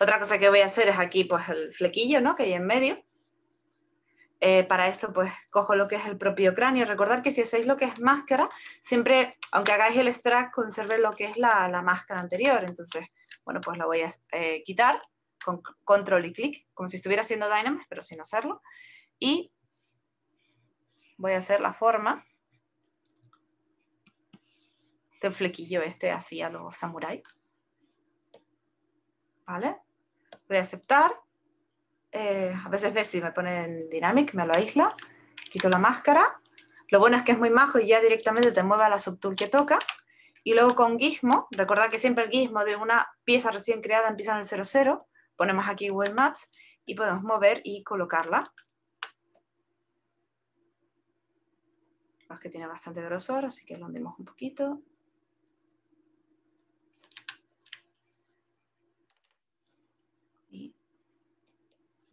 Otra cosa que voy a hacer es aquí pues el flequillo, ¿no? Que hay en medio. Eh, para esto pues cojo lo que es el propio cráneo. Recordar que si hacéis lo que es máscara, siempre, aunque hagáis el extract, conserve lo que es la, máscara anterior. Entonces, bueno, pues la voy a eh, quitar con control y clic, como si estuviera haciendo Dynamics, pero sin hacerlo. Y voy a hacer la forma del flequillo este así a los samuráis. ¿vale? Voy a aceptar. Eh, a veces ve si me pone en Dynamic, me lo aísla, quito la máscara. Lo bueno es que es muy majo y ya directamente te mueve a la subtool que toca. Y luego con Gizmo, recordad que siempre el Gizmo de una pieza recién creada empieza en el 00, ponemos aquí Google Maps y podemos mover y colocarla. Es que tiene bastante grosor, así que lo hundimos un poquito.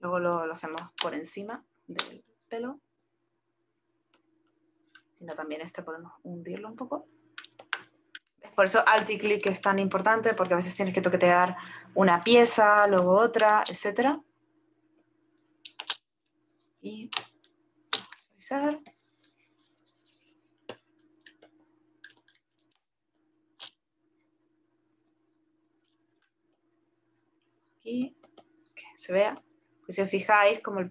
Luego lo, hacemos por encima del pelo. Y también este podemos hundirlo un poco. Por eso alt y clic es tan importante, porque a veces tienes que toquetear una pieza, luego otra, etc. Y revisar. Y que se vea si os fijáis, como el